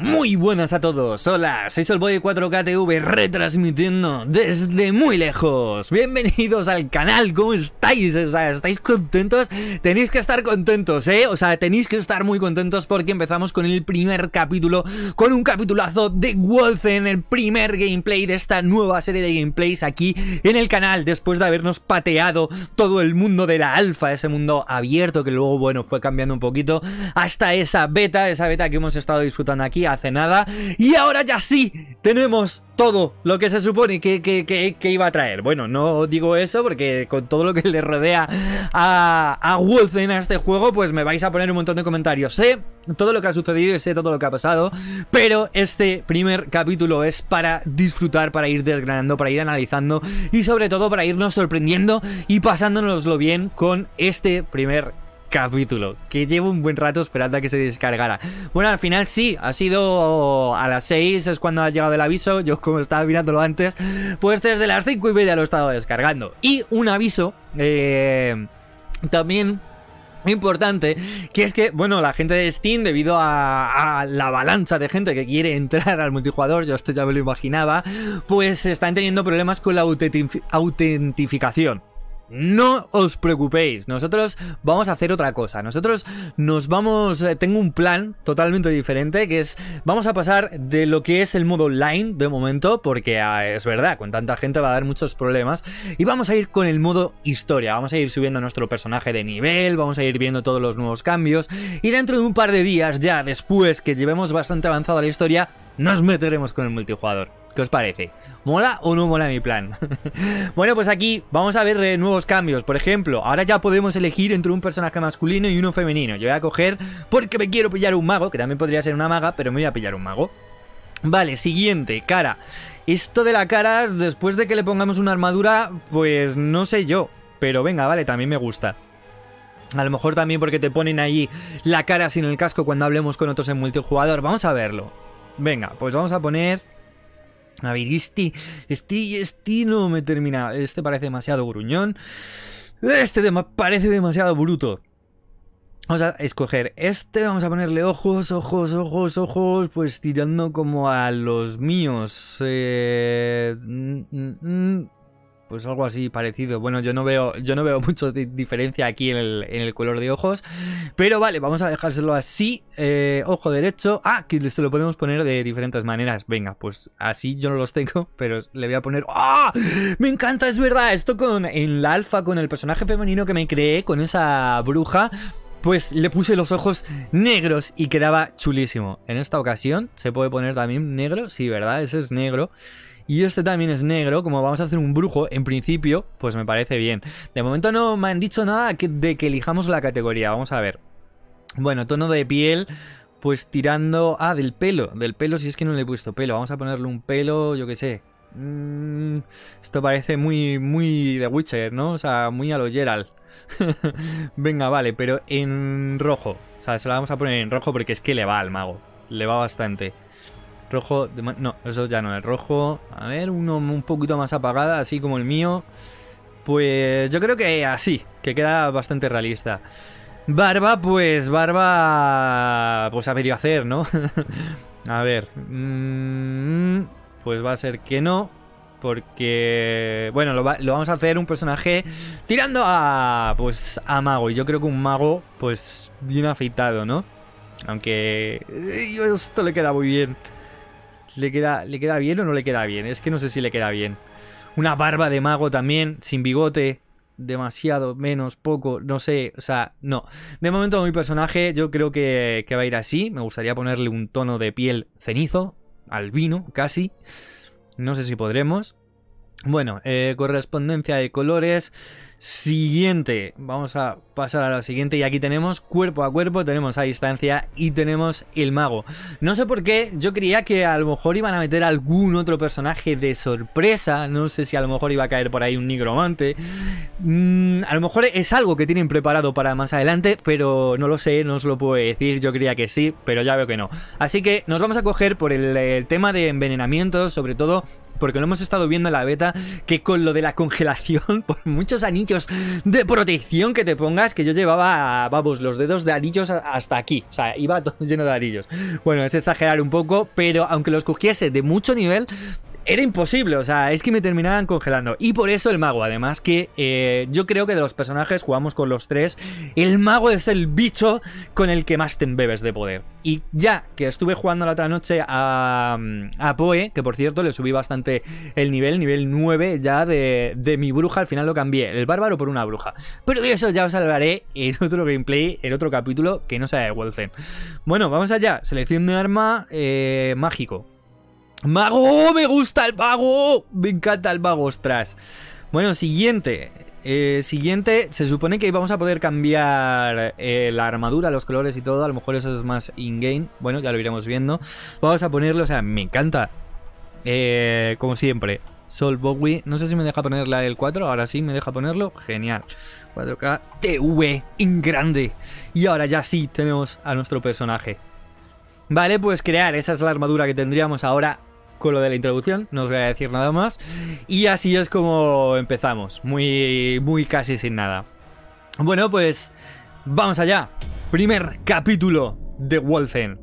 Muy buenas a todos, hola, soy Boy 4 ktv retransmitiendo desde muy lejos. Bienvenidos al canal, ¿cómo estáis? ¿estáis contentos? Tenéis que estar contentos, ¿eh? O sea, tenéis que estar muy contentos porque empezamos con el primer capítulo, con un capitulazo de Wolfen, el primer gameplay de esta nueva serie de gameplays aquí en el canal, después de habernos pateado todo el mundo de la alfa, ese mundo abierto que luego, bueno, fue cambiando un poquito, hasta esa beta, esa beta que hemos estado disfrutando aquí hace nada. Y ahora ya sí, tenemos todo lo que se supone que, que, iba a traer. Bueno, no digo eso porque con todo lo que le rodea a, a Wolfen a este juego, pues me vais a poner un montón de comentarios. Sé todo lo que ha sucedido y sé todo lo que ha pasado, pero este primer capítulo es para disfrutar, para ir desgranando, para ir analizando y sobre todo para irnos sorprendiendo y pasándonoslo bien con este primer capítulo capítulo, que llevo un buen rato esperando a que se descargara. Bueno, al final sí, ha sido a las 6, es cuando ha llegado el aviso, yo como estaba mirándolo antes, pues desde las 5 y media lo he estado descargando. Y un aviso, eh, también importante, que es que, bueno, la gente de Steam, debido a, a, la avalancha de gente que quiere entrar al multijugador, yo esto ya me lo imaginaba, pues están teniendo problemas con la autentificación. No os preocupéis, nosotros vamos a hacer otra cosa. Nosotros nos vamos. Eh, tengo un plan totalmente diferente que es. Vamos a pasar de lo que es el modo online de momento, porque ah, es verdad, con tanta gente va a dar muchos problemas. Y vamos a ir con el modo historia. Vamos a ir subiendo nuestro personaje de nivel, vamos a ir viendo todos los nuevos cambios. Y dentro de un par de días, ya después que llevemos bastante avanzado la historia, nos meteremos con el multijugador. ¿Qué os parece? ¿Mola o no mola mi plan? bueno, pues aquí vamos a ver eh, nuevos cambios. Por ejemplo, ahora ya podemos elegir entre un personaje masculino y uno femenino. Yo voy a coger porque me quiero pillar un mago, que también podría ser una maga, pero me voy a pillar un mago. Vale, siguiente, cara. Esto de la cara, después de que le pongamos una armadura, pues no sé yo. Pero venga, vale, también me gusta. A lo mejor también porque te ponen ahí la cara sin el casco cuando hablemos con otros en multijugador. Vamos a verlo. Venga, pues vamos a poner... A ver, este, este, este no me termina. Este parece demasiado gruñón. Este parece demasiado bruto. Vamos a escoger este, vamos a ponerle ojos, ojos, ojos, ojos, pues tirando como a los míos. Eh, pues algo así parecido. Bueno, yo no veo, yo no veo mucha diferencia aquí en el, color de ojos. Pero vale, vamos a dejárselo así. Eh, ojo derecho. Ah, que se lo podemos poner de diferentes maneras. Venga, pues así yo no los tengo, pero le voy a poner... ¡Ah! Me encanta, es verdad. Esto con en la alfa, con el personaje femenino que me creé, con esa bruja pues le puse los ojos negros y quedaba chulísimo. En esta ocasión se puede poner también negro, sí, ¿verdad? Ese es negro. Y este también es negro, como vamos a hacer un brujo, en principio, pues me parece bien. De momento no me han dicho nada de que elijamos la categoría, vamos a ver. Bueno, tono de piel, pues tirando... Ah, del pelo, del pelo si es que no le he puesto pelo. Vamos a ponerle un pelo, yo qué sé. Mm, esto parece muy, muy de Witcher, ¿no? O sea, muy a lo Geralt. Venga, vale, pero en rojo. O sea, se lo vamos a poner en rojo porque es que le va al mago. Le va bastante. Rojo, no, eso ya no, es rojo, a ver, uno un poquito más apagada, así como el mío. Pues yo creo que así, que queda bastante realista. Barba, pues barba, pues a medio hacer, ¿no? a ver, mm, pues va a ser que no, porque, bueno, lo, vamos a hacer un personaje tirando a, pues, a mago. Y yo creo que un mago, pues, bien afeitado, ¿no? Aunque eh, esto le queda muy bien. ¿Le queda, ¿Le queda bien o no le queda bien? Es que no sé si le queda bien. Una barba de mago también, sin bigote demasiado, menos, poco, no sé, o sea, no. De momento mi personaje yo creo que, que, va a ir así, me gustaría ponerle un tono de piel cenizo, albino, casi. No sé si podremos, bueno, eh, correspondencia de colores. Siguiente, vamos a pasar a la siguiente y aquí tenemos cuerpo a cuerpo, tenemos a distancia y tenemos el mago. No sé por qué, yo creía que a lo mejor iban a meter algún otro personaje de sorpresa, no sé si a lo mejor iba a caer por ahí un nigromante. Mm, a lo mejor es algo que tienen preparado para más adelante, pero no lo sé, no os lo puedo decir, yo creía que sí, pero ya veo que no. Así que nos vamos a coger por el, eh, el tema de envenenamiento, sobre todo porque lo hemos estado viendo en la beta, que con lo de la congelación, por muchos anillos de protección que te pongas, que yo llevaba, vamos, los dedos de anillos hasta aquí. O sea, iba todo lleno de anillos. Bueno, es exagerar un poco, pero aunque los cogiese de mucho nivel, era imposible, o sea, es que me terminaban congelando. Y por eso el mago, además, que eh, yo creo que de los personajes jugamos con los tres, el mago es el bicho con el que más te bebes de poder. Y ya que estuve jugando la otra noche a, mm, a Poe, que por cierto le subí bastante el nivel, nivel 9 ya de, mi bruja, al final lo cambié, el bárbaro por una bruja. Pero de eso ya os hablaré en otro gameplay, en otro capítulo que no sea de Wolfen. Bueno, vamos allá, selección de arma eh, mágico. ¡Mago! ¡Me gusta el mago! Me encanta el mago, ostras. Bueno, siguiente. Eh, siguiente, se supone que vamos a poder cambiar eh, la armadura, los colores y todo. A lo mejor eso es más in-game. Bueno, ya lo iremos viendo. Vamos a ponerlo, o sea, me encanta. Eh, como siempre, Sol Bowie. No sé si me deja ponerla la del 4. Ahora sí, me deja ponerlo. Genial. 4K TV en grande. Y ahora ya sí tenemos a nuestro personaje. Vale, pues crear. Esa es la armadura que tendríamos ahora con lo de la introducción, no os voy a decir nada más. Y así es como empezamos, muy, muy casi sin nada. Bueno, pues vamos allá. Primer capítulo de Wolfen.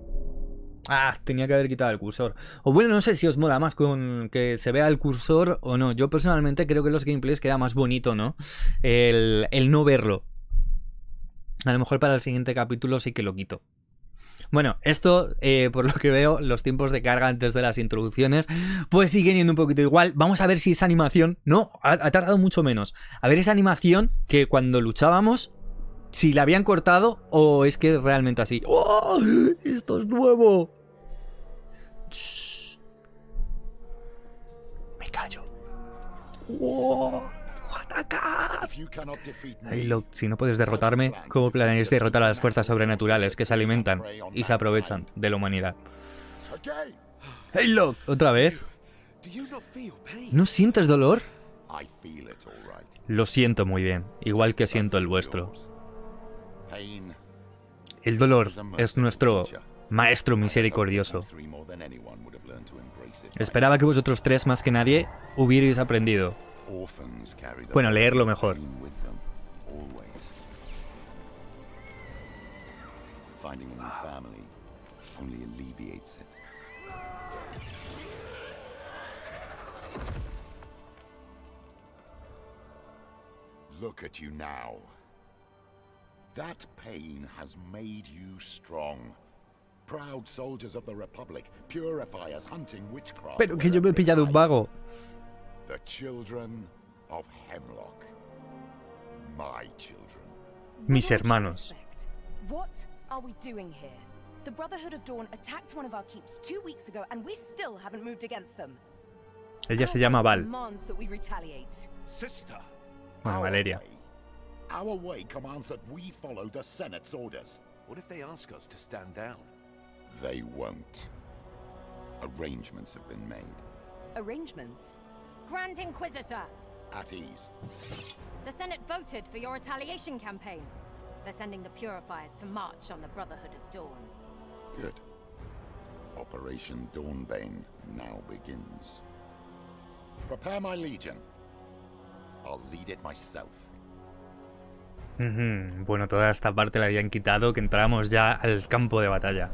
Ah, tenía que haber quitado el cursor. O bueno, no sé si os mola más con que se vea el cursor o no. Yo personalmente creo que los gameplays queda más bonito, ¿no? El, el no verlo. A lo mejor para el siguiente capítulo sí que lo quito. Bueno, esto, eh, por lo que veo, los tiempos de carga antes de las introducciones, pues siguen yendo un poquito igual. Vamos a ver si esa animación... No, ha, tardado mucho menos. A ver esa animación que cuando luchábamos si la habían cortado o es que es realmente así. ¡Oh! ¡Esto es nuevo! Me callo. ¡Wow! ¡Oh! ¡Juataka! Locke, si no puedes derrotarme, ¿cómo planeáis derrotar a las fuerzas sobrenaturales que se alimentan y se aprovechan de la humanidad? Locke, ¿Otra vez? ¿No sientes dolor? Lo siento muy bien, igual que siento el vuestro. El dolor es nuestro maestro misericordioso. Esperaba que vosotros tres más que nadie hubierais aprendido Bueno, leerlo mejor. Finding a new family only alleviates it. Look at you now. That pain has made you strong. Proud soldiers of the Republic, purifiers hunting witchcraft. Pero que yo me he pillado un vago. The children of Hemlock. My children. Mis hermanos. What are we doing here? The Brotherhood of Dawn attacked one of our keeps two weeks ago and we still haven't moved against them. Ella se llama Val. Sister. Bueno, Valeria. Our way, our way commands that we follow the Senate's orders. What if they ask us to stand down? They won't. Arrangements have been made. Arrangements? Grand Inquisitor. At ease. The Senate voted for your retaliation campaign. They're sending the Purifiers to march on the Brotherhood of Dawn. Good. Operation Dawnbane now begins. Prepare my legion. I'll lead it myself. Mm -hmm. Bueno, toda esta parte la habían quitado, que entramos ya al campo de batalla.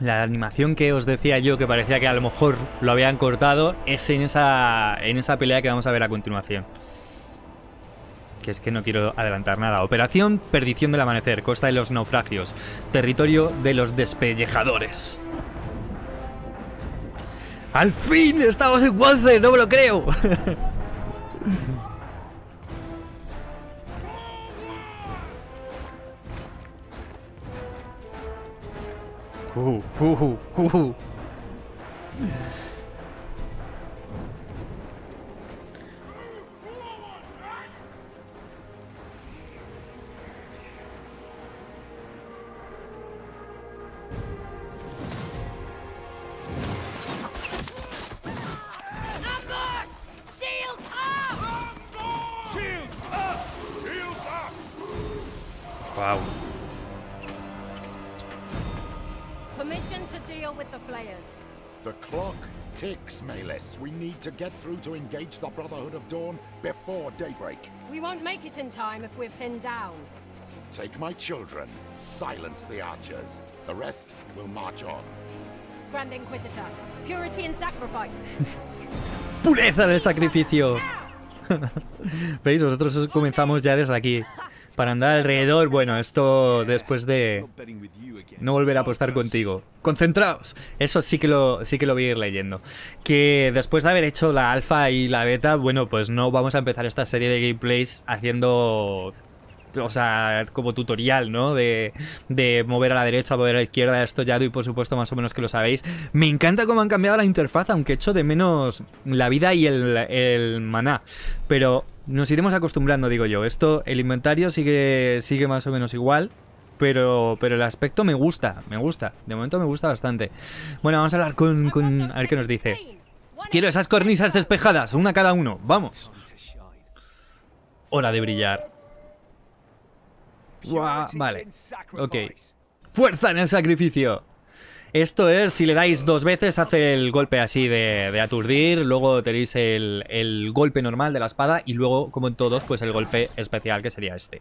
la animación que os decía yo que parecía que a lo mejor lo habían cortado es en esa, en esa pelea que vamos a ver a continuación. Que es que no quiero adelantar nada. Operación Perdición del Amanecer, Costa de los Naufragios, territorio de los despellejadores. ¡Al fin! ¡Estamos en Walzer! ¡No me lo creo! 후후 후후 후후 to get through to engage the Brotherhood of Dawn before daybreak. We won't make it in time if we're pinned down. Take my children, silence the archers. The rest will march on. Grand Inquisitor, purity and sacrifice. ¡Pureza del sacrificio! ¿Veis? Vosotros comenzamos ya desde aquí. para andar alrededor. Bueno, esto después de no volver a apostar contigo. Concentraos. Eso sí que lo, sí que lo voy a ir leyendo. Que después de haber hecho la alfa y la beta, bueno, pues no vamos a empezar esta serie de gameplays haciendo... O sea, como tutorial, ¿no? De, de mover a la derecha, mover a la izquierda, esto ya doy por supuesto más o menos que lo sabéis. Me encanta cómo han cambiado la interfaz, aunque echo de menos la vida y el, el maná. Pero nos iremos acostumbrando, digo yo. Esto, el inventario sigue, sigue más o menos igual. Pero, pero el aspecto me gusta, me gusta. De momento me gusta bastante. Bueno, vamos a hablar con... a ver qué nos dice. Quiero esas cornisas despejadas, una cada uno. Vamos. Hora de brillar. vale. Ok. Fuerza en el sacrificio. Esto es, si le dais dos veces, hace el golpe así de, aturdir, luego tenéis el, golpe normal de la espada y luego, como en todos, pues el golpe especial que sería este.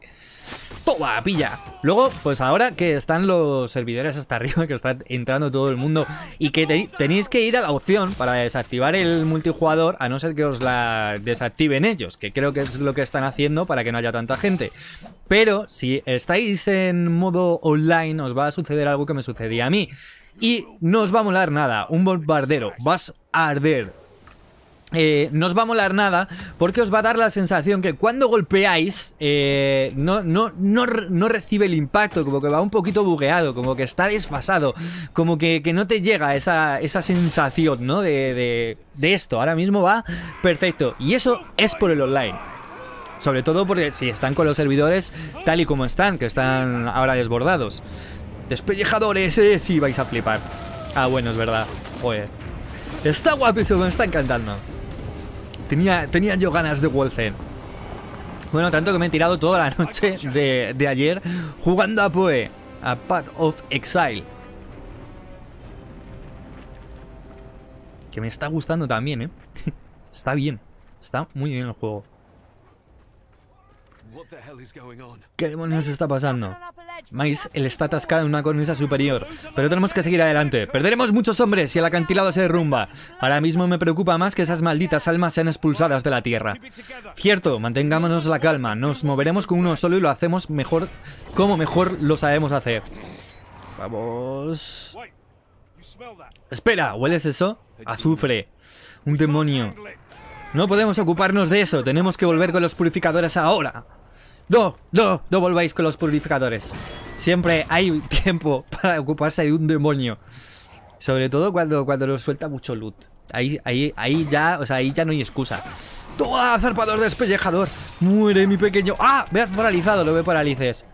¡Toma, pilla! Luego, pues ahora que están los servidores hasta arriba, que está entrando todo el mundo y que tenéis que ir a la opción para desactivar el multijugador, a no ser que os la desactiven ellos, que creo que es lo que están haciendo para que no haya tanta gente. Pero si estáis en modo online, os va a suceder algo que me sucedía a mí. Y no os va a molar nada, un bombardero, vas a arder. Eh, no os va a molar nada porque os va a dar la sensación que cuando golpeáis eh, no, no, no, recibe el impacto, como que va un poquito bugueado, como que está desfasado, como que, no te llega esa, sensación ¿no? De, de, de esto. Ahora mismo va perfecto y eso es por el online. Sobre todo porque si están con los servidores tal y como están, que están ahora desbordados. Despellejadores, eh, sí, vais a flipar Ah, bueno, es verdad Joder Está guapísimo, me está encantando Tenía, tenía yo ganas de Wolfen Bueno, tanto que me he tirado toda la noche de, de ayer Jugando a Poe A Path of Exile Que me está gustando también, eh Está bien Está muy bien el juego ¿Qué demonios está pasando? Mais, él está atascado en una cornisa superior, pero tenemos que seguir adelante. Perderemos muchos hombres si el acantilado se derrumba. Ahora mismo me preocupa más que esas malditas almas sean expulsadas de la Tierra. Cierto, mantengámonos la calma, nos moveremos con uno solo y lo hacemos mejor como mejor lo sabemos hacer. Vamos... Espera, ¿hueles eso? Azufre. Un demonio. No podemos ocuparnos de eso, tenemos que volver con los purificadores ahora. No, no, no volváis con los purificadores. Siempre hay tiempo para ocuparse de un demonio. Sobre todo cuando, cuando nos suelta mucho loot. Ahí, ahí, ahí ya, o sea, ahí ya no hay excusa. ¡Toma, zarpador despellejador! ¡Muere mi pequeño! ¡Ah! Me has paralizado, lo veo paralices.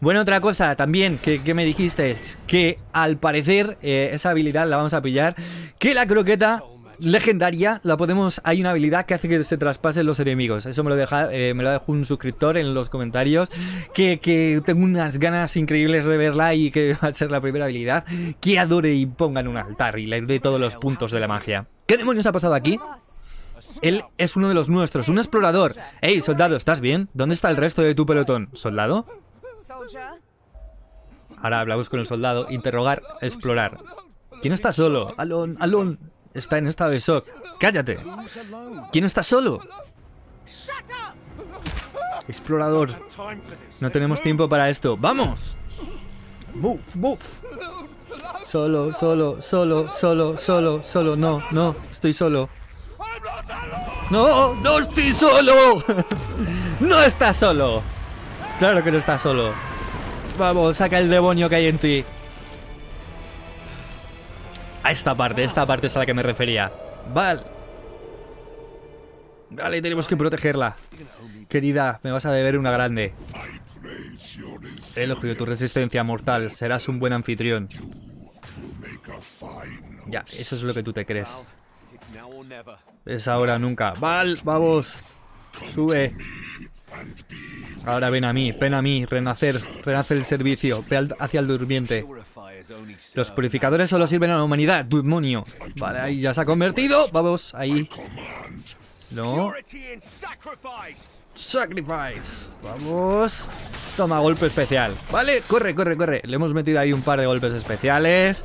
Bueno, otra cosa también que, me dijiste es que al parecer eh, esa habilidad la vamos a pillar. Que la croqueta legendaria, la podemos. Hay una habilidad que hace que se traspasen los enemigos. Eso me lo deja, eh, me lo dejó un suscriptor en los comentarios. Que, tengo unas ganas increíbles de verla y que va a ser la primera habilidad. Que adore y ponga en un altar y le dé todos los puntos de la magia. ¿Qué demonios ha pasado aquí? Él es uno de los nuestros, un explorador. Hey, soldado, ¿estás bien? ¿Dónde está el resto de tu pelotón? ¿Soldado? Ahora hablamos con el soldado. Interrogar, explorar. ¿Quién está solo? Alon, Alon, está en esta de ¡Cállate! ¿Quién está solo? Explorador. No tenemos tiempo para esto. ¡Vamos! Solo, solo, solo, solo, solo, solo. No, no, estoy solo. ¡No! ¡No estoy solo! ¡No estás solo! Claro que no estás solo. Vamos, saca el demonio que hay en ti. A esta parte, esta parte es a la que me refería. Val. Vale, tenemos que protegerla. Querida, me vas a deber una grande. Elogio tu resistencia mortal. Serás un buen anfitrión. Ya, eso es lo que tú te crees. Es ahora nunca. Val, vamos. Sube. Ahora ven a mí, ven a mí, renacer, renace el servicio, ve hacia el durmiente. Los purificadores solo sirven a la humanidad, demonio. Vale, ahí ya se ha convertido. Vamos, ahí. No. Sacrifice. Vamos. Toma, golpe especial. Vale, corre, corre, corre. Le hemos metido ahí un par de golpes especiales.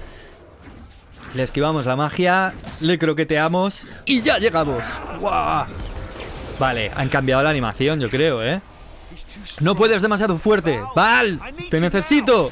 Le esquivamos la magia. Le croqueteamos. Y ya llegamos. ¡Guau! Vale, han cambiado la animación, yo creo, ¿eh? No puedes demasiado fuerte. ¡Val! ¡Te necesito!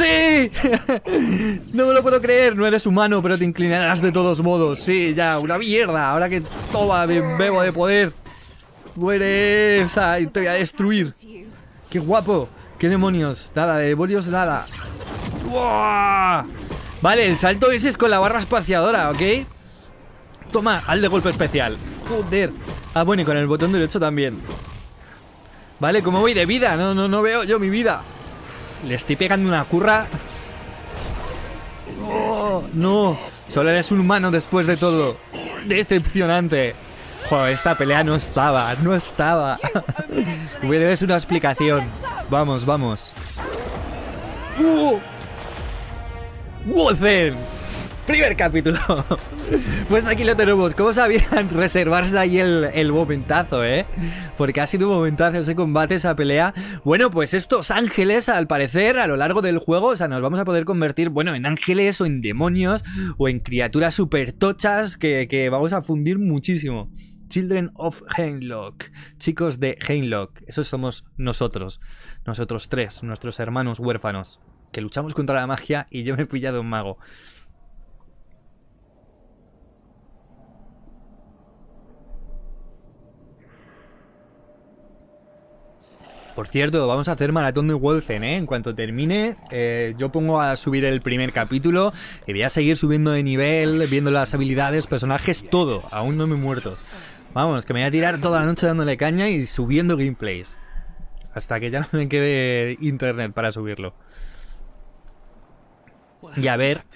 ¡Sí! no me lo puedo creer, no eres humano, pero te inclinarás de todos modos. Sí, ya, una mierda. Ahora que toma, me bebo de poder. Muere, o sea, te voy a destruir. ¡Qué guapo! ¡Qué demonios! Nada, de demonios nada. Vale, el salto ese es con la barra espaciadora, ¿ok? Toma, al de golpe especial. Joder. Ah, bueno, y con el botón derecho también. Vale, ¿cómo voy de vida? No, no, no veo yo mi vida. Le estoy pegando una curra. Oh, no, solo eres un humano después de todo. Decepcionante. Joder, esta pelea no estaba, no estaba. voy es una explicación. Vamos, vamos. ¡Uh! primer capítulo. Pues aquí lo tenemos. ¿Cómo sabían reservarse ahí el, el, momentazo, eh? Porque ha sido un momentazo ese combate, esa pelea. Bueno, pues estos ángeles, al parecer, a lo largo del juego, o sea, nos vamos a poder convertir, bueno, en ángeles o en demonios o en criaturas super tochas que, que vamos a fundir muchísimo. Children of Hainlock, chicos de Hainlock, esos somos nosotros, nosotros tres, nuestros hermanos huérfanos, que luchamos contra la magia y yo me he pillado un mago. Por cierto, vamos a hacer maratón de Wolfen, ¿eh? En cuanto termine, eh, yo pongo a subir el primer capítulo y voy a seguir subiendo de nivel, viendo las habilidades, personajes, todo. Aún no me he muerto. Vamos, que me voy a tirar toda la noche dándole caña y subiendo gameplays. Hasta que ya no me quede internet para subirlo. Y a ver,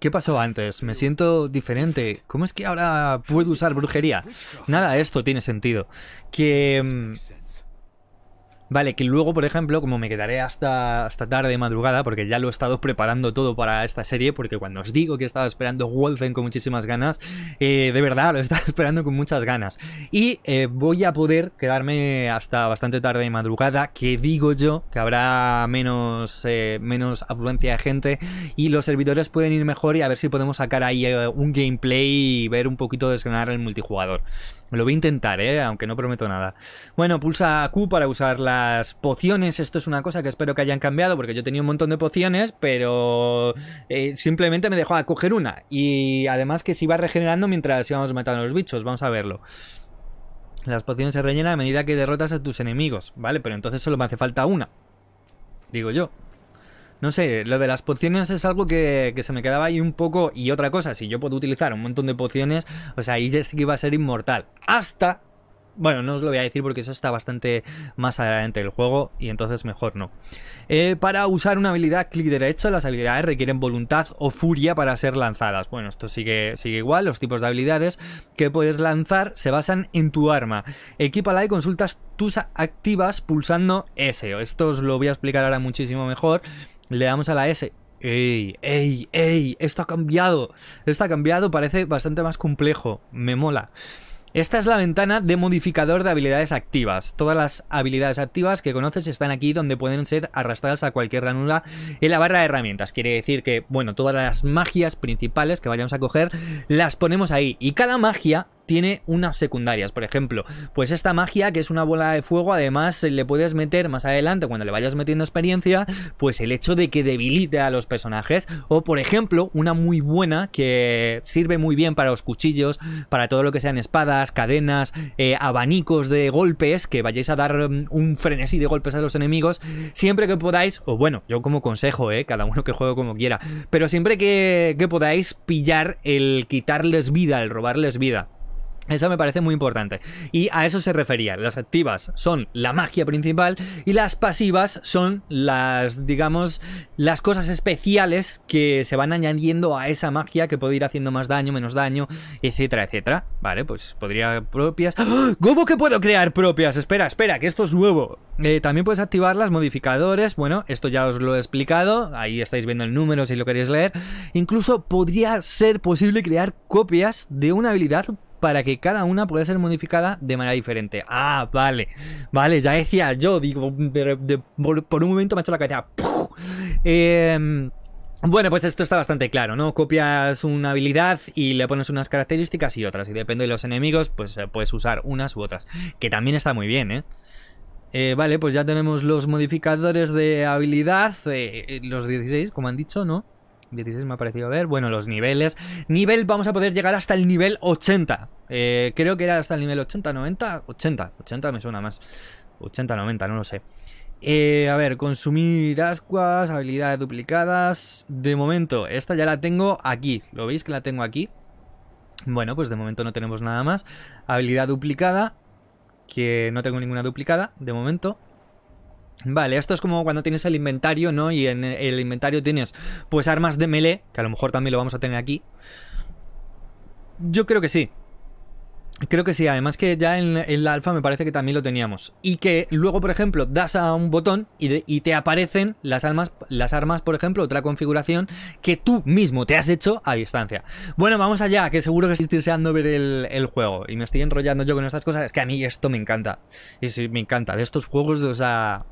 ¿qué pasó antes? Me siento diferente. ¿Cómo es que ahora puedo usar brujería? Nada, esto tiene sentido. Que... Mm, Vale, que luego, por ejemplo, como me quedaré hasta, hasta tarde, madrugada, porque ya lo he estado preparando todo para esta serie, porque cuando os digo que estaba esperando Wolfen con muchísimas ganas, eh, de verdad, lo estaba esperando con muchas ganas. Y eh, voy a poder quedarme hasta bastante tarde de madrugada, que digo yo que habrá menos, eh, menos afluencia de gente y los servidores pueden ir mejor y a ver si podemos sacar ahí un gameplay y ver un poquito desgranar el multijugador. Lo voy a intentar, ¿eh? aunque no prometo nada. Bueno, pulsa Q para usar las pociones. Esto es una cosa que espero que hayan cambiado, porque yo tenía un montón de pociones, pero eh, simplemente me dejó coger una. Y además que se iba regenerando mientras íbamos matando a los bichos. Vamos a verlo. Las pociones se rellenan a medida que derrotas a tus enemigos, ¿vale? Pero entonces solo me hace falta una. Digo yo. No sé, lo de las pociones es algo que, se me quedaba ahí un poco. Y otra cosa, si yo puedo utilizar un montón de pociones, o sea, ahí ya sí que iba a ser inmortal. Hasta. Bueno, no os lo voy a decir porque eso está bastante más adelante del juego y entonces mejor no. Eh, para usar una habilidad clic derecho, las habilidades requieren voluntad o furia para ser lanzadas. Bueno, esto sigue, sigue igual, los tipos de habilidades que puedes lanzar se basan en tu arma. Equípala y consultas tus activas pulsando S. Esto os lo voy a explicar ahora muchísimo mejor le damos a la S. ¡Ey! ¡Ey! ¡Ey! Esto ha cambiado. Esto ha cambiado, parece bastante más complejo. Me mola. Esta es la ventana de modificador de habilidades activas. Todas las habilidades activas que conoces están aquí donde pueden ser arrastradas a cualquier ranura en la barra de herramientas. Quiere decir que, bueno, todas las magias principales que vayamos a coger las ponemos ahí. Y cada magia tiene unas secundarias, por ejemplo. Pues esta magia, que es una bola de fuego, además eh, le puedes meter más adelante, cuando le vayas metiendo experiencia, pues el hecho de que debilite a los personajes. O, por ejemplo, una muy buena que sirve muy bien para los cuchillos, para todo lo que sean espadas, cadenas, eh, abanicos de golpes, que vayáis a dar mm, un frenesí de golpes a los enemigos, siempre que podáis, o bueno, yo como consejo, eh, cada uno que juegue como quiera, pero siempre que, que podáis pillar el quitarles vida, el robarles vida. Eso me parece muy importante. Y a eso se refería. Las activas son la magia principal y las pasivas son las, digamos, las cosas especiales que se van añadiendo a esa magia que puede ir haciendo más daño, menos daño, etcétera, etcétera. Vale, pues podría propias. ¡Ah! ¿Cómo que puedo crear propias? Espera, espera, que esto es nuevo. Eh, también puedes activar las modificadores. Bueno, esto ya os lo he explicado. Ahí estáis viendo el número si lo queréis leer. Incluso podría ser posible crear copias de una habilidad para que cada una pueda ser modificada de manera diferente. Ah, vale, vale, ya decía yo, digo, por un momento me ha hecho la cabeza. Em, bueno, pues esto está bastante claro, ¿no? Copias una habilidad y le pones unas características y otras. Y depende de los enemigos, pues eh, puedes usar unas u otras. Que también está muy bien, ¿eh? eh vale, pues ya tenemos los modificadores de habilidad, eh, los 16, como han dicho, ¿no? 16 me ha parecido ver. Bueno, los niveles. Nivel, vamos a poder llegar hasta el nivel 80. Eh, creo que era hasta el nivel 80, 90. 80, 80 me suena más. 80, 90, no lo sé. Eh, a ver, consumir ascuas, habilidades duplicadas. De momento, esta ya la tengo aquí. ¿Lo veis que la tengo aquí? Bueno, pues de momento no tenemos nada más. Habilidad duplicada, que no tengo ninguna duplicada, de momento. Vale, esto es como cuando tienes el inventario, ¿no? Y en el inventario tienes pues armas de melee, que a lo mejor también lo vamos a tener aquí. Yo creo que sí. Creo que sí, además que ya en, la alfa me parece que también lo teníamos. Y que luego, por ejemplo, das a un botón y, te aparecen las armas, las armas, por ejemplo, otra configuración que tú mismo te has hecho a distancia. Bueno, vamos allá, que seguro que estoy deseando ver el, el, juego. Y me estoy enrollando yo con estas cosas. Es que a mí esto me encanta. Y sí, me encanta. De estos juegos, o sea,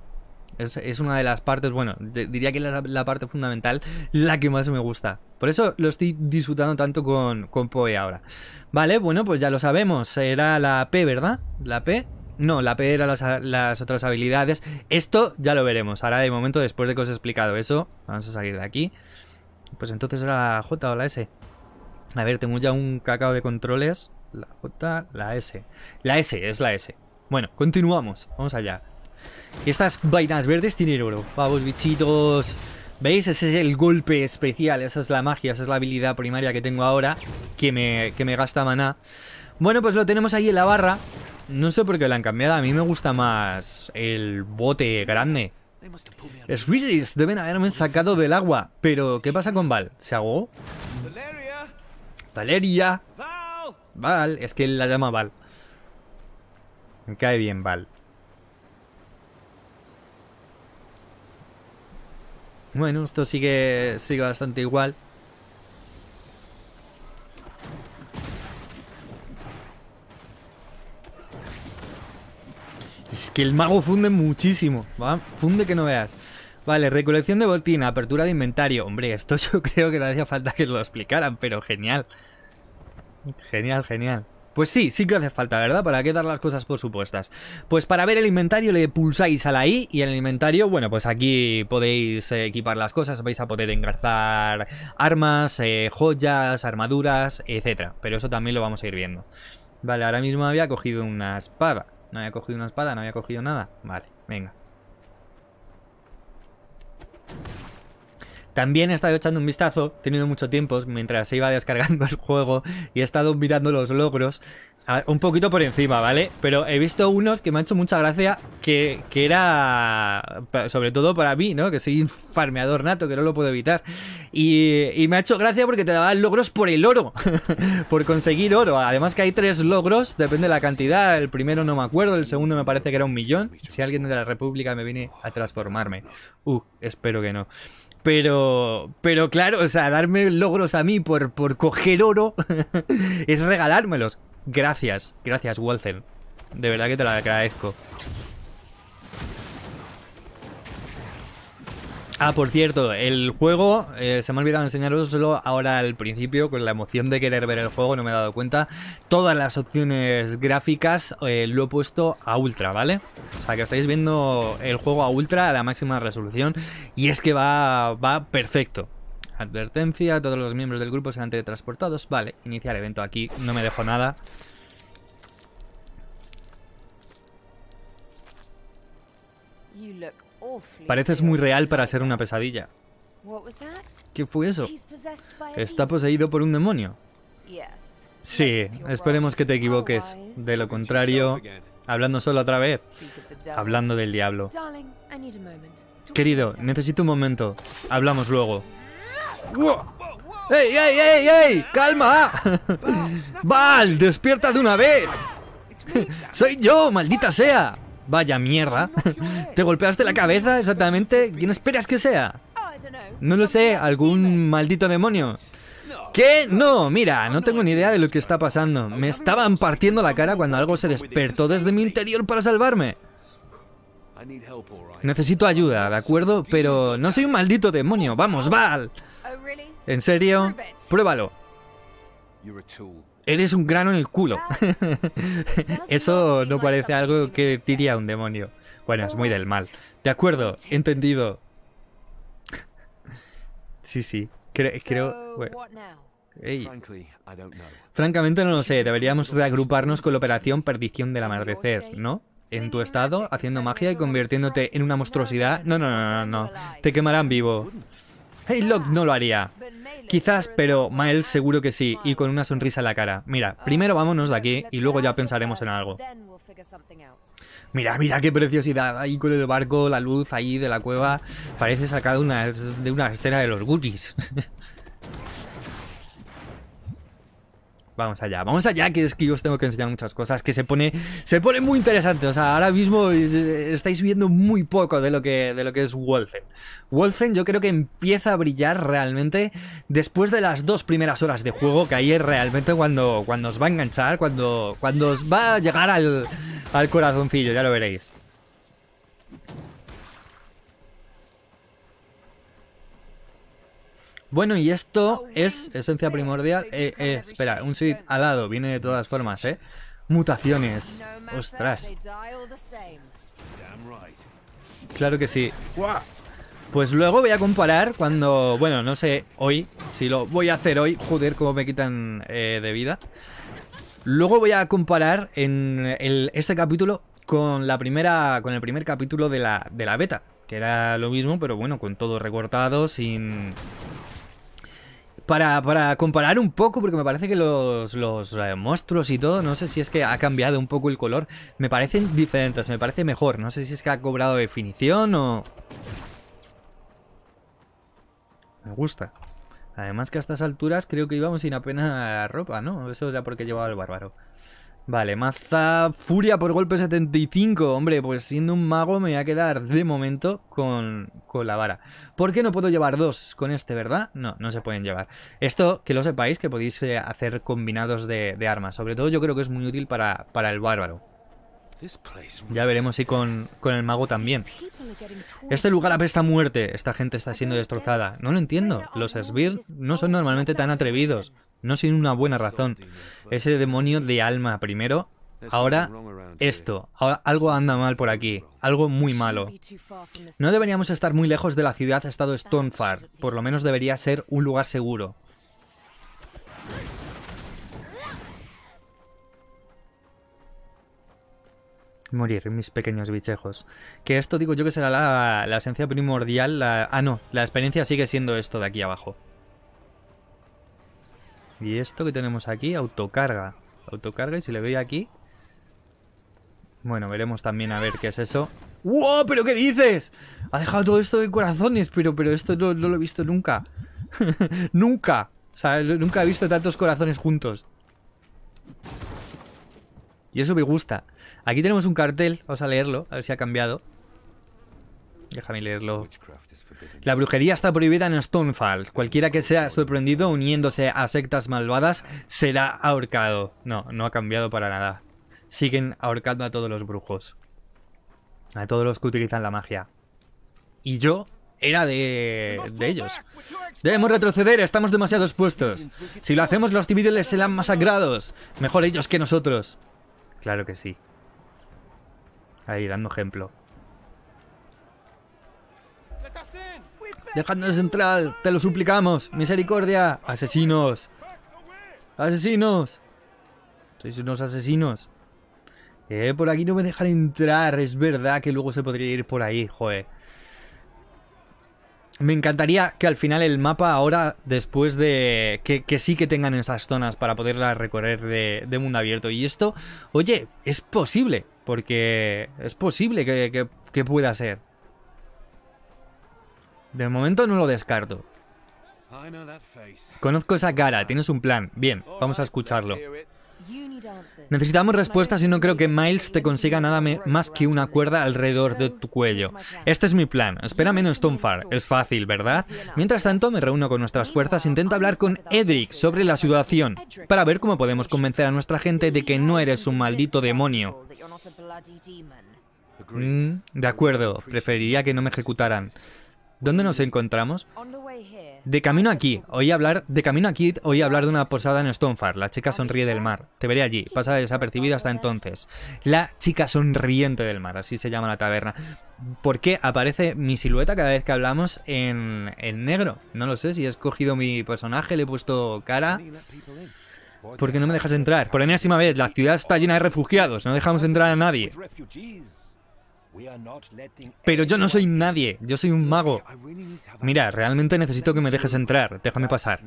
es, una de las partes, bueno, diría que es la, parte fundamental, la que más me gusta. Por eso lo estoy disfrutando tanto con, con Poe ahora. Vale, bueno, pues ya lo sabemos. Era la P, ¿verdad? La P. No, la P era las, las, otras habilidades. Esto ya lo veremos. Ahora de momento, después de que os he explicado eso, vamos a salir de aquí. Pues entonces era la J o la S. A ver, tengo ya un cacao de controles. La J, la S. La S, es la S. Bueno, continuamos. Vamos allá. Estas vainas verdes tienen oro. Vamos, bichitos. ¿Veis? Ese es el golpe especial, esa es la magia, esa es la habilidad primaria que tengo ahora, que me, me gasta maná. Bueno, pues lo tenemos ahí en la barra. No sé por qué la han cambiado, a mí me gusta más el bote grande. Los deben haberme sacado del agua, pero ¿qué pasa con Val? ¿Se ahogó? Valeria. Val, es que él la llama Val. Me cae bien Val. Bueno, esto sigue, sigue bastante igual. Es que el mago funde muchísimo. ¿va? Funde que no veas. Vale, recolección de voltina, apertura de inventario. Hombre, esto yo creo que no hacía falta que lo explicaran, pero genial. Genial, genial. Pues sí, sí que hace falta, ¿verdad? ¿Para quedar dar las cosas por supuestas? Pues para ver el inventario le pulsáis a la I y en el inventario, bueno, pues aquí podéis eh, equipar las cosas, vais a poder engarzar armas, eh, joyas, armaduras, etcétera. Pero eso también lo vamos a ir viendo. Vale, ahora mismo había cogido una espada. No había cogido una espada, no había cogido nada. Vale, venga. También he estado echando un vistazo, he tenido mucho tiempo mientras se iba descargando el juego y he estado mirando los logros un poquito por encima, ¿vale? Pero he visto unos que me han hecho mucha gracia que, era, sobre todo para mí, ¿no? Que soy un farmeador nato, que no lo puedo evitar. Y, me ha hecho gracia porque te daban logros por el oro, por conseguir oro. Además que hay tres logros, depende de la cantidad. El primero no me acuerdo, el segundo me parece que era un millón. Si alguien de la República me viene a transformarme. Uh, espero que no. Pero, pero claro, o sea, darme logros a mí por, por coger oro es regalármelos. Gracias, gracias, Walzen De verdad que te la agradezco. Ah, por cierto, el juego, eh, se me ha olvidado enseñaroslo ahora al principio, con la emoción de querer ver el juego, no me he dado cuenta. Todas las opciones gráficas eh, lo he puesto a ultra, ¿vale? O sea, que estáis viendo el juego a ultra, a la máxima resolución, y es que va, va perfecto. Advertencia, todos los miembros del grupo serán teletransportados. Vale, iniciar evento aquí, no me dejo nada. Pareces muy real para ser una pesadilla. ¿Qué fue eso? Está poseído por un demonio. Sí, esperemos que te equivoques. De lo contrario, hablando solo otra vez, hablando del diablo. Querido, necesito un momento. Hablamos luego. ¡Ey, ey, ey, ey! ¡Calma! ¡Val! ¡Despierta de una vez! ¡Soy yo, maldita sea! Vaya mierda. ¿Te golpeaste la cabeza exactamente? ¿Quién esperas que sea? No lo sé, algún maldito demonio. ¿Qué? No, mira, no tengo ni idea de lo que está pasando. Me estaban partiendo la cara cuando algo se despertó desde mi interior para salvarme. Necesito ayuda, ¿de acuerdo? Pero no soy un maldito demonio. ¡Vamos, Val! ¿En serio? Pruébalo. Eres un grano en el culo. Eso no parece algo que diría un demonio. Bueno, es muy del mal. De acuerdo, entendido. Sí, sí. creo... Francamente no lo sé. Deberíamos reagruparnos con la operación Perdición del Amanecer, ¿no? en tu estado, haciendo magia y convirtiéndote en una monstruosidad. No, no, no, no, no. Te quemarán vivo. Hey, Locke, no lo haría. Quizás, pero Miles seguro que sí, y con una sonrisa en la cara. Mira, primero vámonos de aquí y luego ya pensaremos en algo. Mira, mira qué preciosidad, ahí con el barco, la luz ahí de la cueva, parece sacado de una, escena de los goodies. Vamos allá, vamos allá, que es que yo os tengo que enseñar muchas cosas, que se pone, se pone muy interesante. O sea, ahora mismo estáis viendo muy poco de lo que, de lo que es Wolfen. Wolfen yo creo que empieza a brillar realmente después de las dos primeras horas de juego, que ahí es realmente cuando, cuando os va a enganchar, cuando, cuando os va a llegar al, al corazoncillo, ya lo veréis. Bueno, y esto oh, es esencia primordial. Eh, eh, espera, un seed dado, viene de todas formas, ¿eh? Mutaciones. Ostras. Claro que sí. Pues luego voy a comparar cuando... Bueno, no sé hoy, si lo voy a hacer hoy. Joder, cómo me quitan eh, de vida. Luego voy a comparar en este capítulo con la primera con el primer capítulo de la beta. Que era lo mismo, pero bueno, con todo recortado, sin para, comparar un poco, porque me parece que los, eh, monstruos y todo, no sé si es que ha cambiado un poco el color, me parecen diferentes, me parece mejor, no sé si es que ha cobrado definición o... Me gusta. Además que a estas alturas creo que íbamos sin apenas ropa, ¿no? Eso era porque llevaba el bárbaro. Vale, maza furia por golpe 75. Hombre, pues siendo un mago me voy a quedar de momento con, con, la vara. ¿Por qué no puedo llevar dos con este, verdad? No, no se pueden llevar. Esto, que lo sepáis, que podéis eh, hacer combinados de, de, armas. Sobre todo yo creo que es muy útil para, para el bárbaro. Ya veremos si con, con, el mago también. Este lugar apesta a muerte. Esta gente está siendo destrozada. No lo entiendo. Los Sbirds no son normalmente tan atrevidos no sin una buena razón. Ese demonio de alma primero, ahora esto, algo anda mal por aquí, algo muy malo. No deberíamos estar muy lejos de la ciudad estado Stonefar, por lo menos debería ser un lugar seguro. morir, mis pequeños bichejos. Que esto digo yo que será la, esencia primordial. ah, no, la experiencia sigue siendo esto de aquí abajo. Y esto que tenemos aquí, autocarga. Autocarga y si le doy aquí... Bueno, veremos también a ver qué es eso. ¡Wow! ¿Pero qué dices? Ha dejado todo esto de corazones, pero, pero esto no, no lo he visto nunca. ¡Nunca! O sea, nunca he visto tantos corazones juntos. Y eso me gusta. Aquí tenemos un cartel, vamos a leerlo, a ver si ha cambiado. Déjame leerlo. La brujería está prohibida en Stonefall. Cualquiera que sea sorprendido uniéndose a sectas malvadas será ahorcado. No, no ha cambiado para nada. Siguen ahorcando a todos los brujos. A todos los que utilizan la magia. Y yo era de, de ellos. Debemos retroceder, estamos demasiado expuestos. Si lo hacemos, los civiles serán masacrados. Mejor ellos que nosotros. Claro que sí. Ahí, dando ejemplo. Dejadnos entrar, te lo suplicamos. Misericordia. Asesinos. Asesinos. Sois unos asesinos. Eh, por aquí no me dejan entrar. Es verdad que luego se podría ir por ahí, joder. Me encantaría que al final el mapa ahora, después de... Que, sí que tengan esas zonas para poderlas recorrer de, mundo abierto. Y esto, oye, es posible. Porque es posible que, que pueda ser. De momento no lo descarto. Conozco esa cara, tienes un plan. Bien, vamos a escucharlo. Necesitamos respuestas y no creo que Miles te consiga nada más que una cuerda alrededor de tu cuello. Este es mi plan. Espérame en Stonefar. Es fácil, ¿verdad? Mientras tanto, me reúno con nuestras fuerzas e intento hablar con Edric sobre la situación, para ver cómo podemos convencer a nuestra gente de que no eres un maldito demonio. Mm, de acuerdo, preferiría que no me ejecutaran. ¿Dónde nos encontramos? De camino aquí, oí hablar, de camino aquí, oí hablar de una posada en Stonefar. La chica sonríe del mar. Te veré allí. Pasa desapercibida hasta entonces. La chica sonriente del mar, así se llama la taberna. ¿Por qué aparece mi silueta cada vez que hablamos en, negro? No lo sé, si he escogido mi personaje, le he puesto cara. ¿Por qué no me dejas entrar? Por enésima vez, la ciudad está llena de refugiados. No dejamos entrar a nadie. Pero yo no soy nadie, yo soy un mago. Mira, realmente necesito que me dejes entrar, déjame pasar.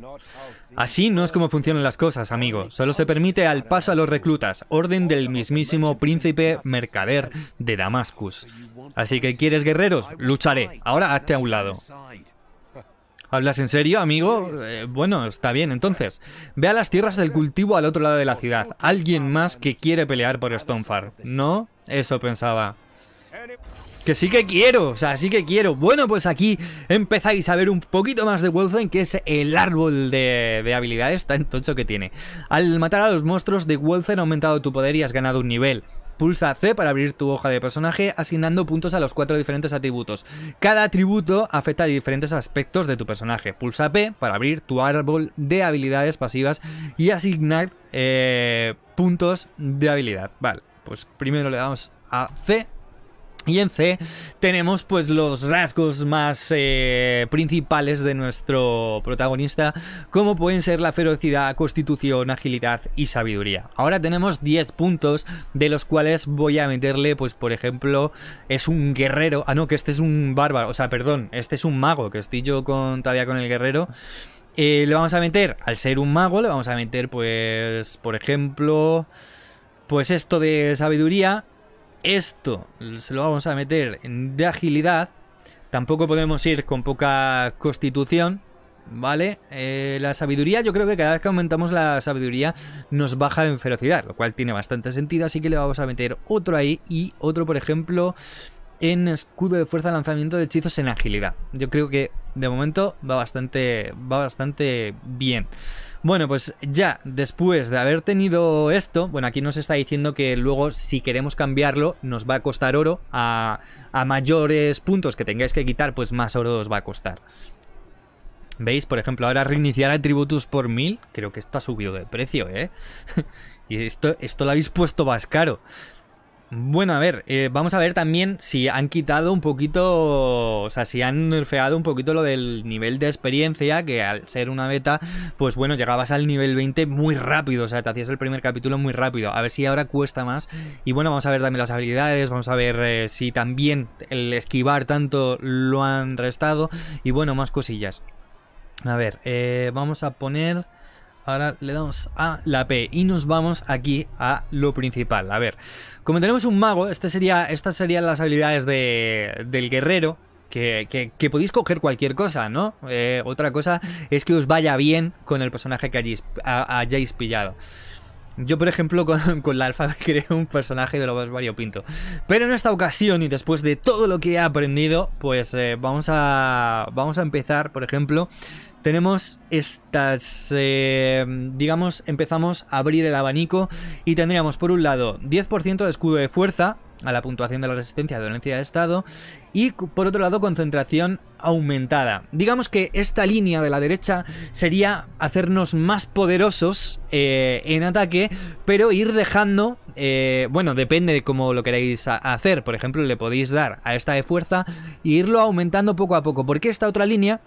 Así no es como funcionan las cosas, amigo. Solo se permite al paso a los reclutas, orden del mismísimo príncipe mercader de Damascus. Así que quieres guerreros, lucharé. Ahora hazte a un lado. ¿Hablas en serio, amigo? Eh, bueno, está bien, entonces. Ve a las tierras del cultivo al otro lado de la ciudad. Alguien más que quiere pelear por Stonefar. ¿No? Eso pensaba. Que sí que quiero, o sea, sí que quiero. Bueno, pues aquí empezáis a ver un poquito más de Wolfen, que es el árbol de, habilidades tan tocho que tiene. Al matar a los monstruos de Wolfen ha aumentado tu poder y has ganado un nivel. Pulsa C para abrir tu hoja de personaje asignando puntos a los cuatro diferentes atributos. Cada atributo afecta a diferentes aspectos de tu personaje. Pulsa P para abrir tu árbol de habilidades pasivas y asignar eh, puntos de habilidad. Vale, pues primero le damos a C y en C tenemos pues los rasgos más eh, principales de nuestro protagonista, como pueden ser la ferocidad, constitución, agilidad y sabiduría. Ahora tenemos 10 puntos de los cuales voy a meterle pues por ejemplo es un guerrero, ah no, que este es un bárbaro, o sea, perdón, este es un mago, que estoy yo todavía con el guerrero. Eh, le vamos a meter, al ser un mago, le vamos a meter pues por ejemplo pues esto de sabiduría esto se lo vamos a meter de agilidad. Tampoco podemos ir con poca constitución, ¿vale? Eh, la sabiduría, yo creo que cada vez que aumentamos la sabiduría nos baja en ferocidad, lo cual tiene bastante sentido, así que le vamos a meter otro ahí y otro, por ejemplo, en escudo de fuerza, lanzamiento de hechizos en agilidad. Yo creo que de momento va bastante, va bastante bien. Bueno, pues ya después de haber tenido esto, bueno, aquí nos está diciendo que luego si queremos cambiarlo nos va a costar oro, a, mayores puntos que tengáis que quitar, pues más oro os va a costar. ¿Veis? Por ejemplo, ahora reiniciar atributos por 1000, creo que esto ha subido de precio, ¿eh? y esto, esto lo habéis puesto más caro. Bueno, a ver, eh, vamos a ver también si han quitado un poquito, o sea, si han nerfeado un poquito lo del nivel de experiencia, que al ser una beta, pues bueno, llegabas al nivel 20 muy rápido, o sea, te hacías el primer capítulo muy rápido, a ver si ahora cuesta más. Y bueno, vamos a ver también las habilidades, vamos a ver eh, si también el esquivar tanto lo han restado, y bueno, más cosillas. A ver, eh, vamos a poner ahora le damos a la P y nos vamos aquí a lo principal. A ver, como tenemos un mago, este sería, estas serían las habilidades de, del guerrero, que, que, podéis coger cualquier cosa, ¿no? Eh, otra cosa es que os vaya bien con el personaje que hayáis, pillado. Yo, por ejemplo, con, la alfa creo un personaje de lo más variopinto. Pero en esta ocasión y después de todo lo que he aprendido, pues eh, vamos, a, vamos a empezar, por ejemplo, tenemos estas, eh, digamos, empezamos a abrir el abanico y tendríamos por un lado 10% de escudo de fuerza a la puntuación de la resistencia de dolencia de estado y por otro lado concentración aumentada. Digamos que esta línea de la derecha sería hacernos más poderosos eh, en ataque, pero ir dejando, eh, bueno, depende de cómo lo queráis hacer, por ejemplo, le podéis dar a esta de fuerza e irlo aumentando poco a poco, porque esta otra línea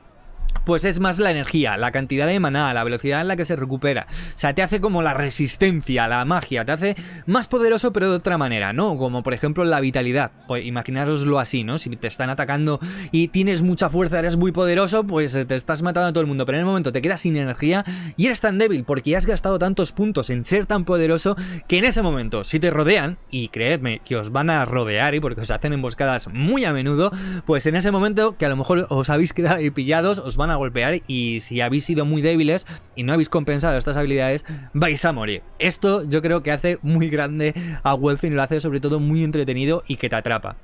pues es más la energía, la cantidad de maná, la velocidad en la que se recupera. O sea, te hace como la resistencia, la magia, te hace más poderoso pero de otra manera, ¿no? Como por ejemplo la vitalidad. Pues imaginároslo así, ¿no? Si te están atacando y tienes mucha fuerza, eres muy poderoso, pues eh, te estás matando a todo el mundo. Pero en el momento te quedas sin energía y eres tan débil porque has gastado tantos puntos en ser tan poderoso que en ese momento, si te rodean, y creedme que os van a rodear y porque os hacen emboscadas muy a menudo, pues en ese momento que a lo mejor os habéis quedado pillados, os van a golpear y si habéis sido muy débiles y no habéis compensado estas habilidades, vais a morir. Esto yo creo que hace muy grande a Y lo hace sobre todo muy entretenido y que te atrapa.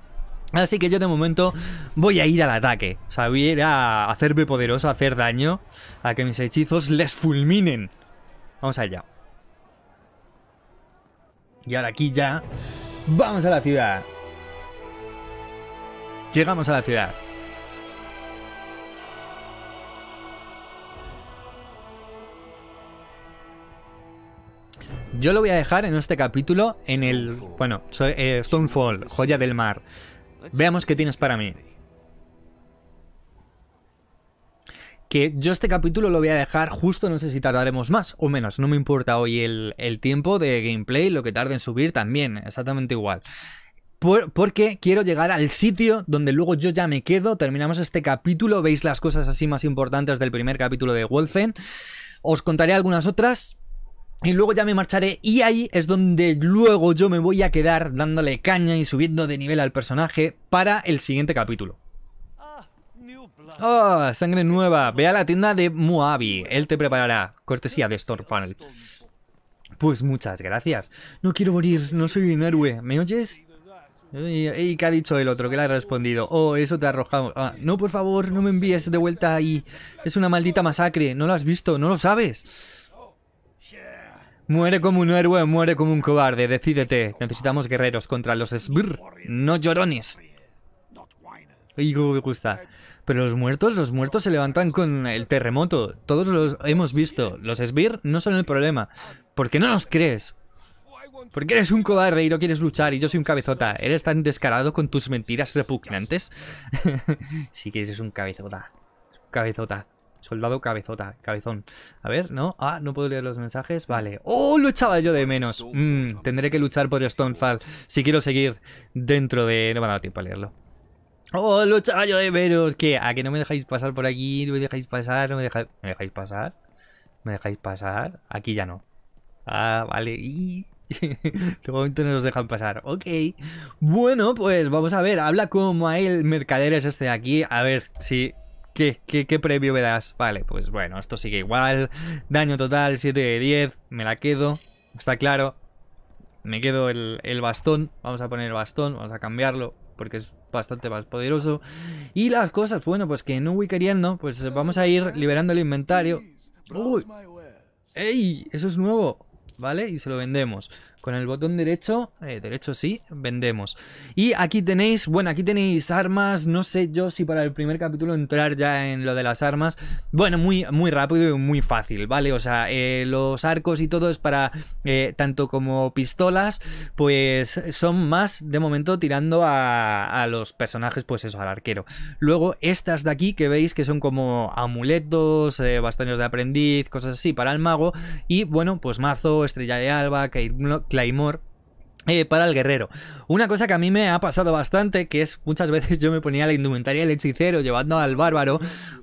Así que yo de momento voy a ir al ataque, a ir a hacerme poderoso, a hacer daño, a que mis hechizos les fulminen. Vamos allá. Y ahora aquí ya, vamos a la ciudad. Llegamos a la ciudad. Yo lo voy a dejar en este capítulo en el... Bueno, eh, Stonefall, Joya del Mar. Veamos qué tienes para mí. que yo este capítulo lo voy a dejar justo, no sé si tardaremos más o menos, no me importa hoy el, tiempo de gameplay, lo que tarde en subir también, exactamente igual. porque quiero llegar al sitio donde luego yo ya me quedo, terminamos este capítulo, veis las cosas así más importantes del primer capítulo de Wolfen, os contaré algunas otras, y luego ya me marcharé y ahí es donde luego yo me voy a quedar dándole caña y subiendo de nivel al personaje para el siguiente capítulo. ¡Oh! Sangre nueva. Ve a la tienda de Moabi. Él te preparará. Cortesía de Stormfunnel Pues muchas gracias. No quiero morir. No soy un héroe. ¿Me oyes? ¿Y qué ha dicho el otro? ¿Qué le ha respondido? Oh, eso te ha arrojado. Ah, no, por favor, no me envíes de vuelta ahí. Es una maldita masacre. No lo has visto. No lo sabes. Muere como un héroe, muere como un cobarde. Decídete. Necesitamos guerreros contra los Svir. no llorones. Y me gusta. Pero los muertos, los muertos se levantan con el terremoto. Todos los hemos visto. Los Sbir no son el problema. ¿Por qué no nos crees? Porque eres un cobarde y no quieres luchar y yo soy un cabezota. ¿Eres tan descarado con tus mentiras repugnantes? sí que eres un cabezota. cabezota. Soldado cabezota, cabezón. A ver, ¿no? Ah, no puedo leer los mensajes. Vale. ¡Oh, lo echaba yo de menos! Mm, tendré que luchar por Stonefall si quiero seguir dentro de... No me ha dado tiempo a leerlo. ¡Oh, lo echaba yo de menos! ¿Qué? ¿A que no me dejáis pasar por aquí? ¿No me dejáis pasar? ¿No me, ¿Me dejáis pasar? ¿Me dejáis pasar? Aquí ya no. Ah, vale. Y... de momento no nos dejan pasar. Ok. Bueno, pues vamos a ver. Habla con él, Mercaderes este de aquí. A ver si ¿Qué, previo me das? Vale, pues bueno, esto sigue igual. Daño total, 7 de 10. Me la quedo. Está claro. Me quedo el, bastón. Vamos a poner el bastón. Vamos a cambiarlo porque es bastante más poderoso. Y las cosas, bueno, pues que no voy queriendo, pues vamos a ir liberando el inventario. ¡Uy! ¡Ey! Eso es nuevo. ¿vale? Y se lo vendemos. Con el botón derecho, eh, derecho sí, vendemos. Y aquí tenéis, bueno, aquí tenéis armas, no sé yo si para el primer capítulo entrar ya en lo de las armas. Bueno, muy, muy rápido y muy fácil, ¿vale? O sea, eh, los arcos y todo es para, eh, tanto como pistolas, pues son más de momento tirando a, a los personajes, pues eso, al arquero. Luego estas de aquí que veis que son como amuletos, bastones de aprendiz, cosas así para el mago. Y bueno, pues mazo, Estrella de Alba, Claymore. Eh, para el guerrero. Una cosa que a mí me ha pasado bastante, que es muchas veces yo me ponía la indumentaria del hechicero llevando al bárbaro,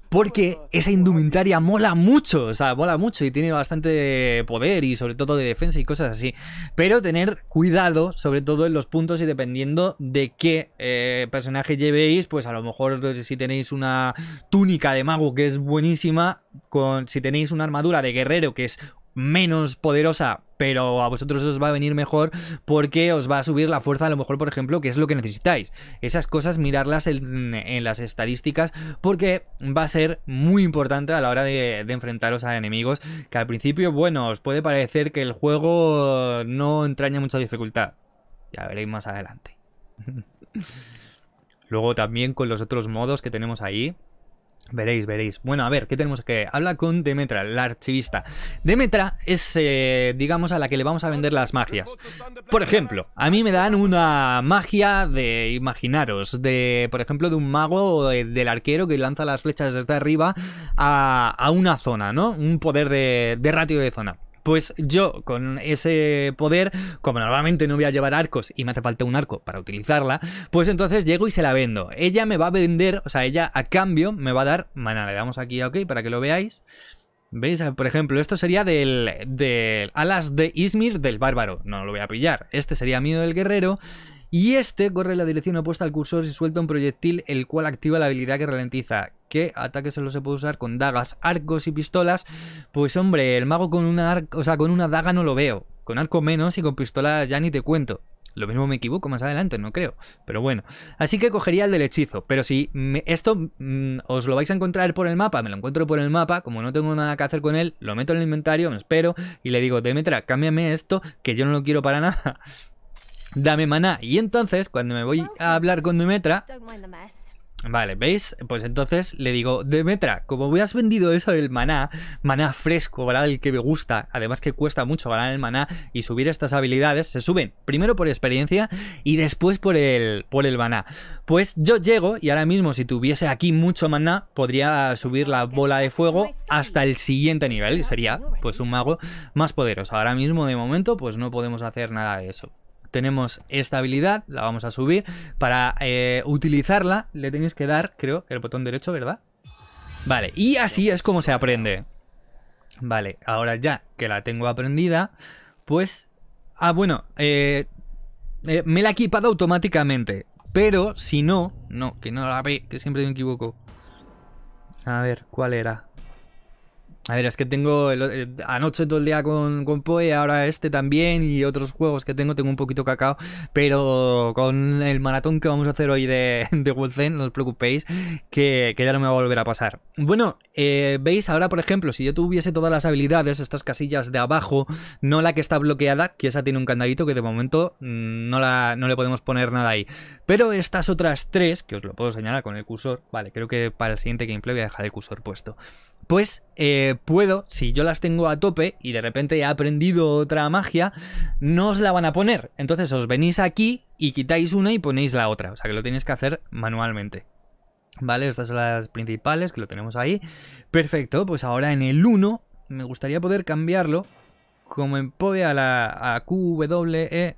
porque esa indumentaria mola mucho, o sea, mola mucho y tiene bastante poder y sobre todo de defensa y cosas así. Pero tener cuidado, sobre todo en los puntos y dependiendo de qué eh, personaje llevéis, pues a lo mejor si tenéis una túnica de mago que es buenísima, con, si tenéis una armadura de guerrero que es menos poderosa, pero a vosotros os va a venir mejor porque os va a subir la fuerza a lo mejor, por ejemplo, que es lo que necesitáis. Esas cosas mirarlas en, las estadísticas porque va a ser muy importante a la hora de, de, enfrentaros a enemigos que al principio, bueno, os puede parecer que el juego no entraña mucha dificultad. Ya veréis más adelante. Luego también con los otros modos que tenemos ahí, Veréis, veréis. Bueno, a ver, ¿qué tenemos que Habla con Demetra, la archivista. Demetra es, eh, digamos, a la que le vamos a vender las magias. Por ejemplo, a mí me dan una magia de, imaginaros, de, por ejemplo, de un mago, o del arquero que lanza las flechas desde arriba a, una zona, ¿no? Un poder de, de ratio de zona. Pues yo, con ese poder, como normalmente no voy a llevar arcos y me hace falta un arco para utilizarla, pues entonces llego y se la vendo. Ella me va a vender, o sea, ella a cambio me va a dar mana. Le damos aquí a OK para que lo veáis. ¿Veis? Ah, por ejemplo, esto sería del, del Alas de Ismir del Bárbaro. No lo voy a pillar. Este sería mío del Guerrero. Y este corre en la dirección opuesta al cursor y suelta un proyectil, el cual activa la habilidad que ralentiza. ¿Qué ataque solo se puede usar con dagas, arcos y pistolas? Pues hombre, el mago con una, o sea, con una daga no lo veo. Con arco menos y con pistola ya ni te cuento. Lo mismo me equivoco más adelante, no creo. Pero bueno. Así que cogería el del hechizo. Pero si esto mm, os lo vais a encontrar por el mapa, me lo encuentro por el mapa, como no tengo nada que hacer con él, lo meto en el inventario, me espero y le digo, Demetra, cámbiame esto, que yo no lo quiero para nada dame maná. Y entonces, cuando me voy ah, a hablar con Demetra... Vale, ¿veis? Pues entonces le digo, Demetra, como me has vendido eso del maná, maná fresco, ¿verdad? El que me gusta, además que cuesta mucho ganar el maná y subir estas habilidades, se suben primero por experiencia y después por el, por el maná. Pues yo llego y ahora mismo si tuviese aquí mucho maná, podría subir la bola de fuego hasta el siguiente nivel, sería pues un mago más poderoso. Ahora mismo de momento pues no podemos hacer nada de eso tenemos esta habilidad, la vamos a subir. Para eh, utilizarla le tenéis que dar, creo, el botón derecho, ¿verdad? Vale, y así es como se aprende. Vale, ahora ya que la tengo aprendida, pues... Ah, bueno, eh, eh, me la he equipado automáticamente. Pero si no... No, que no la ve, que siempre me equivoco. A ver, ¿cuál era? A ver, es que tengo eh, anoche todo el día con, con, Poe, ahora este también y otros juegos que tengo, tengo un poquito cacao, pero con el maratón que vamos a hacer hoy de, de Wolfen, no os preocupéis, que, ya no me va a volver a pasar. Bueno, eh, veis ahora, por ejemplo, si yo tuviese todas las habilidades, estas casillas de abajo, no la que está bloqueada, que esa tiene un candadito que de momento mm, no, la, no le podemos poner nada ahí, pero estas otras tres, que os lo puedo señalar con el cursor, vale, creo que para el siguiente gameplay voy a dejar el cursor puesto pues eh, puedo, si yo las tengo a tope y de repente he aprendido otra magia, no os la van a poner. Entonces os venís aquí y quitáis una y ponéis la otra. O sea que lo tenéis que hacer manualmente. Vale, estas son las principales, que lo tenemos ahí. Perfecto, pues ahora en el 1 me gustaría poder cambiarlo como en POE a la a QWE.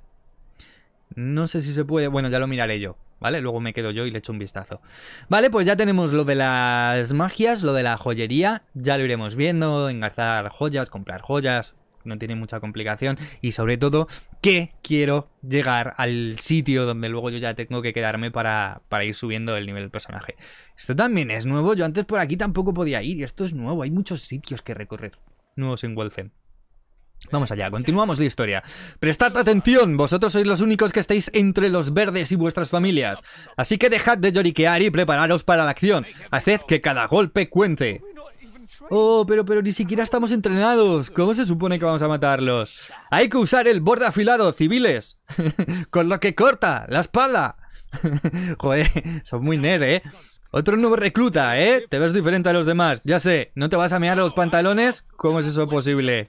No sé si se puede, bueno, ya lo miraré yo. ¿vale? Luego me quedo yo y le echo un vistazo. Vale, pues ya tenemos lo de las magias, lo de la joyería, ya lo iremos viendo, engarzar joyas, comprar joyas, no tiene mucha complicación y sobre todo que quiero llegar al sitio donde luego yo ya tengo que quedarme para, para ir subiendo el nivel del personaje. Esto también es nuevo, yo antes por aquí tampoco podía ir y esto es nuevo, hay muchos sitios que recorrer nuevos en Welfen. Vamos allá, continuamos la historia. Prestad atención, vosotros sois los únicos que estáis entre los verdes y vuestras familias. Así que dejad de lloriquear y prepararos para la acción. Haced que cada golpe cuente. Oh, pero, pero ni siquiera estamos entrenados. ¿Cómo se supone que vamos a matarlos? Hay que usar el borde afilado, civiles. Con lo que corta, la espada. Joder, son muy nerd, ¿eh? Otro nuevo recluta, ¿eh? Te ves diferente a los demás. Ya sé, ¿no te vas a mear los pantalones? ¿Cómo es eso posible?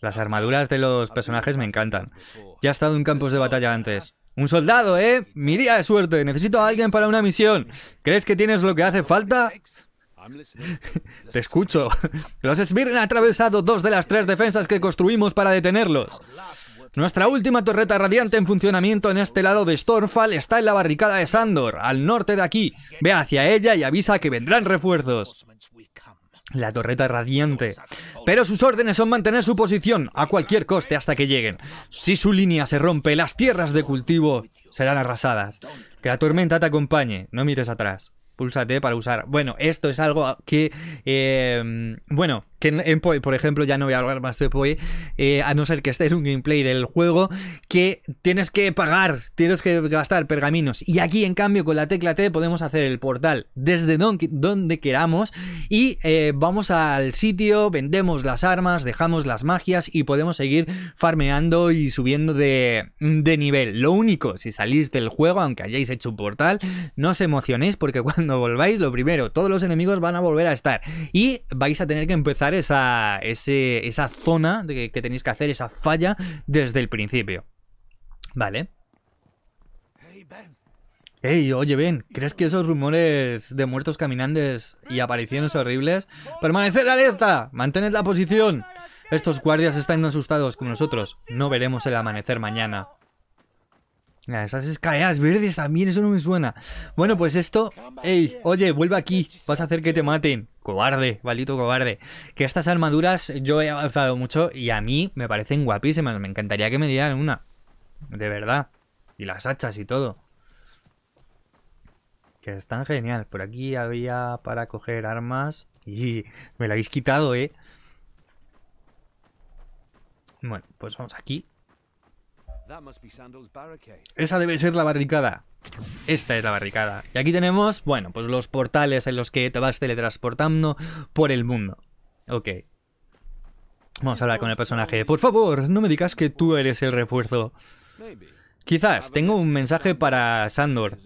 Las armaduras de los personajes me encantan. Ya he estado en campos de batalla antes. Un soldado, ¿eh? Mi día de suerte. Necesito a alguien para una misión. ¿Crees que tienes lo que hace falta? Te escucho. Los Svirn han atravesado dos de las tres defensas que construimos para detenerlos. Nuestra última torreta radiante en funcionamiento en este lado de Stormfall está en la barricada de Sandor, al norte de aquí. Ve hacia ella y avisa que vendrán refuerzos la torreta radiante. Pero sus órdenes son mantener su posición a cualquier coste hasta que lleguen. Si su línea se rompe, las tierras de cultivo serán arrasadas. Que la tormenta te acompañe, no mires atrás. Púlsate para usar. Bueno, esto es algo que... Eh, bueno, que en, por ejemplo, ya no voy a hablar más de PoE eh, a no ser que esté en un gameplay del juego, que tienes que pagar, tienes que gastar pergaminos. Y aquí, en cambio, con la tecla T podemos hacer el portal desde donde, queramos y eh, vamos al sitio, vendemos las armas, dejamos las magias y podemos seguir farmeando y subiendo de, de nivel. Lo único, si salís del juego, aunque hayáis hecho un portal, no os emocionéis porque cuando volváis, lo primero, todos los enemigos van a volver a estar y vais a tener que empezar esa, esa zona de que, tenéis que hacer, esa falla, desde el principio. Vale. Ey, oye Ben, ¿crees que esos rumores de muertos caminantes y apariciones horribles? ¡Permanecer alerta! ¡Mantened la posición! Estos guardias están asustados como nosotros. No veremos el amanecer mañana. Esas escaleras verdes también, eso no me suena. Bueno, pues esto... ¡Ey! Oye, vuelve aquí. Vas a hacer que te maten cobarde, maldito cobarde. Que estas armaduras yo he avanzado mucho y a mí me parecen guapísimas. Me encantaría que me dieran una. De verdad. Y las hachas y todo. Que están genial. Por aquí había para coger armas. Y me la habéis quitado, ¿eh? Bueno, pues vamos aquí. Esa debe ser la barricada. Esta es la barricada. Y aquí tenemos, bueno, pues los portales en los que te vas teletransportando por el mundo. Ok. Vamos a hablar con el personaje. Por favor, no me digas que tú eres el refuerzo. Quizás tengo un mensaje para Sandor.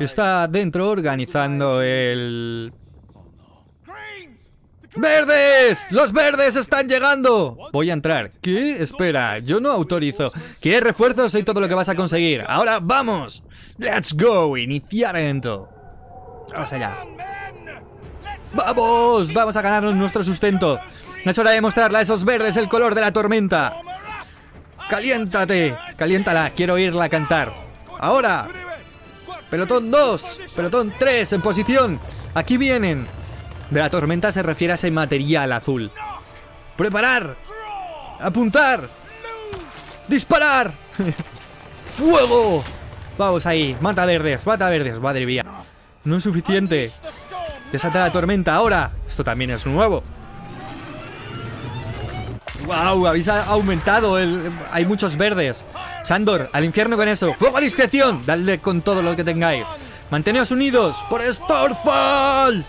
Está dentro organizando el ¡Verdes! ¡Los verdes están llegando! Voy a entrar. ¿Qué? Espera, yo no autorizo. ¿Quieres refuerzos? Soy todo lo que vas a conseguir. Ahora vamos. ¡Let's go! Iniciar evento. Vamos allá. ¡Vamos! Vamos a ganarnos nuestro sustento. Es hora de mostrarle a esos verdes el color de la tormenta. ¡Caliéntate! Caliéntala, quiero oírla cantar. ¡Ahora! Pelotón 2, pelotón 3, en posición. Aquí vienen. De la tormenta se refiere a ese material azul. ¡Preparar! ¡Apuntar! ¡Disparar! ¡Fuego! Vamos ahí, mata verdes, mata verdes, madre mía. No es suficiente. Desata la tormenta ahora. Esto también es nuevo. ¡Wow! Habéis aumentado Hay muchos verdes. Sandor, al infierno con eso. ¡Fuego a discreción! Dadle con todo lo que tengáis. ¡Manteneos unidos por Storfall!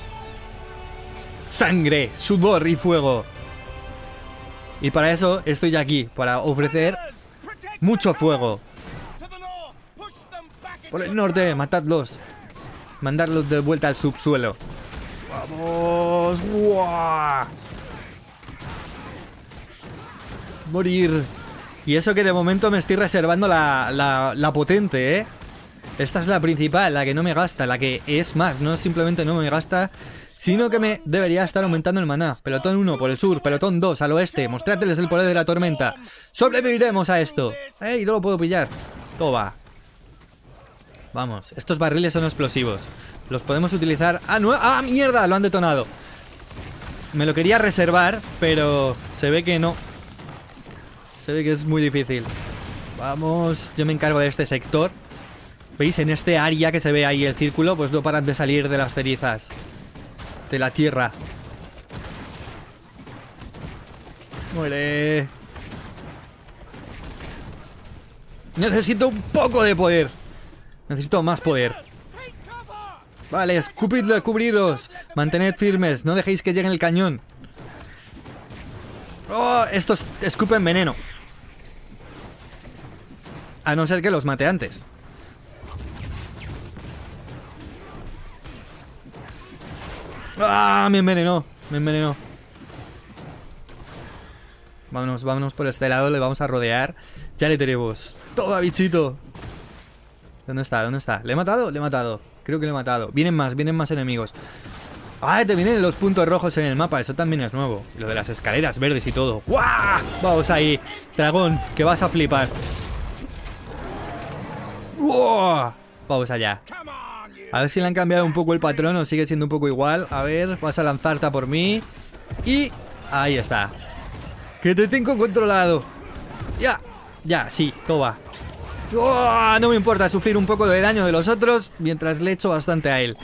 sangre, sudor y fuego. Y para eso estoy aquí, para ofrecer mucho fuego. Por el norte, matadlos. Mandarlos de vuelta al subsuelo. ¡Vamos! Morir. Y eso que de momento me estoy reservando la, la, la potente, ¿eh? Esta es la principal, la que no me gasta, la que es más, no simplemente no me gasta, sino que me debería estar aumentando el maná. Pelotón 1 por el sur, pelotón 2 al oeste. Mostráteles el poder de la tormenta. Sobreviviremos a esto. Y no lo puedo pillar! Toba. Vamos, estos barriles son explosivos. Los podemos utilizar... ¡Ah, no! ¡Ah, mierda! Lo han detonado. Me lo quería reservar, pero se ve que no. Se ve que es muy difícil. Vamos, yo me encargo de este sector. ¿Veis? En este área que se ve ahí el círculo, pues no paran de salir de las cerizas de la tierra. Muere. Necesito un poco de poder. Necesito más poder. Vale, escupidle, cubriros. Mantened firmes, no dejéis que llegue el cañón. Oh, estos escupen veneno. A no ser que los mate antes. ¡Ah! Me envenenó. Me envenenó. Vámonos, vámonos por este lado. Le vamos a rodear. Ya le tenemos. Toma, bichito. ¿Dónde está? ¿Dónde está? ¿Le he matado? Le he matado. Creo que le he matado. Vienen más, vienen más enemigos. ¡Ah! Te vienen los puntos rojos en el mapa. Eso también es nuevo. Y lo de las escaleras verdes y todo. ¡Guau! Vamos ahí. Dragón, que vas a flipar. Vamos allá. A ver si le han cambiado un poco el patrón o sigue siendo un poco igual. A ver, vas a lanzarte por mí. Y ahí está. Que te tengo controlado. Ya, ya, sí, toma. ¡Oh! No me importa sufrir un poco de daño de los otros mientras le echo bastante a él.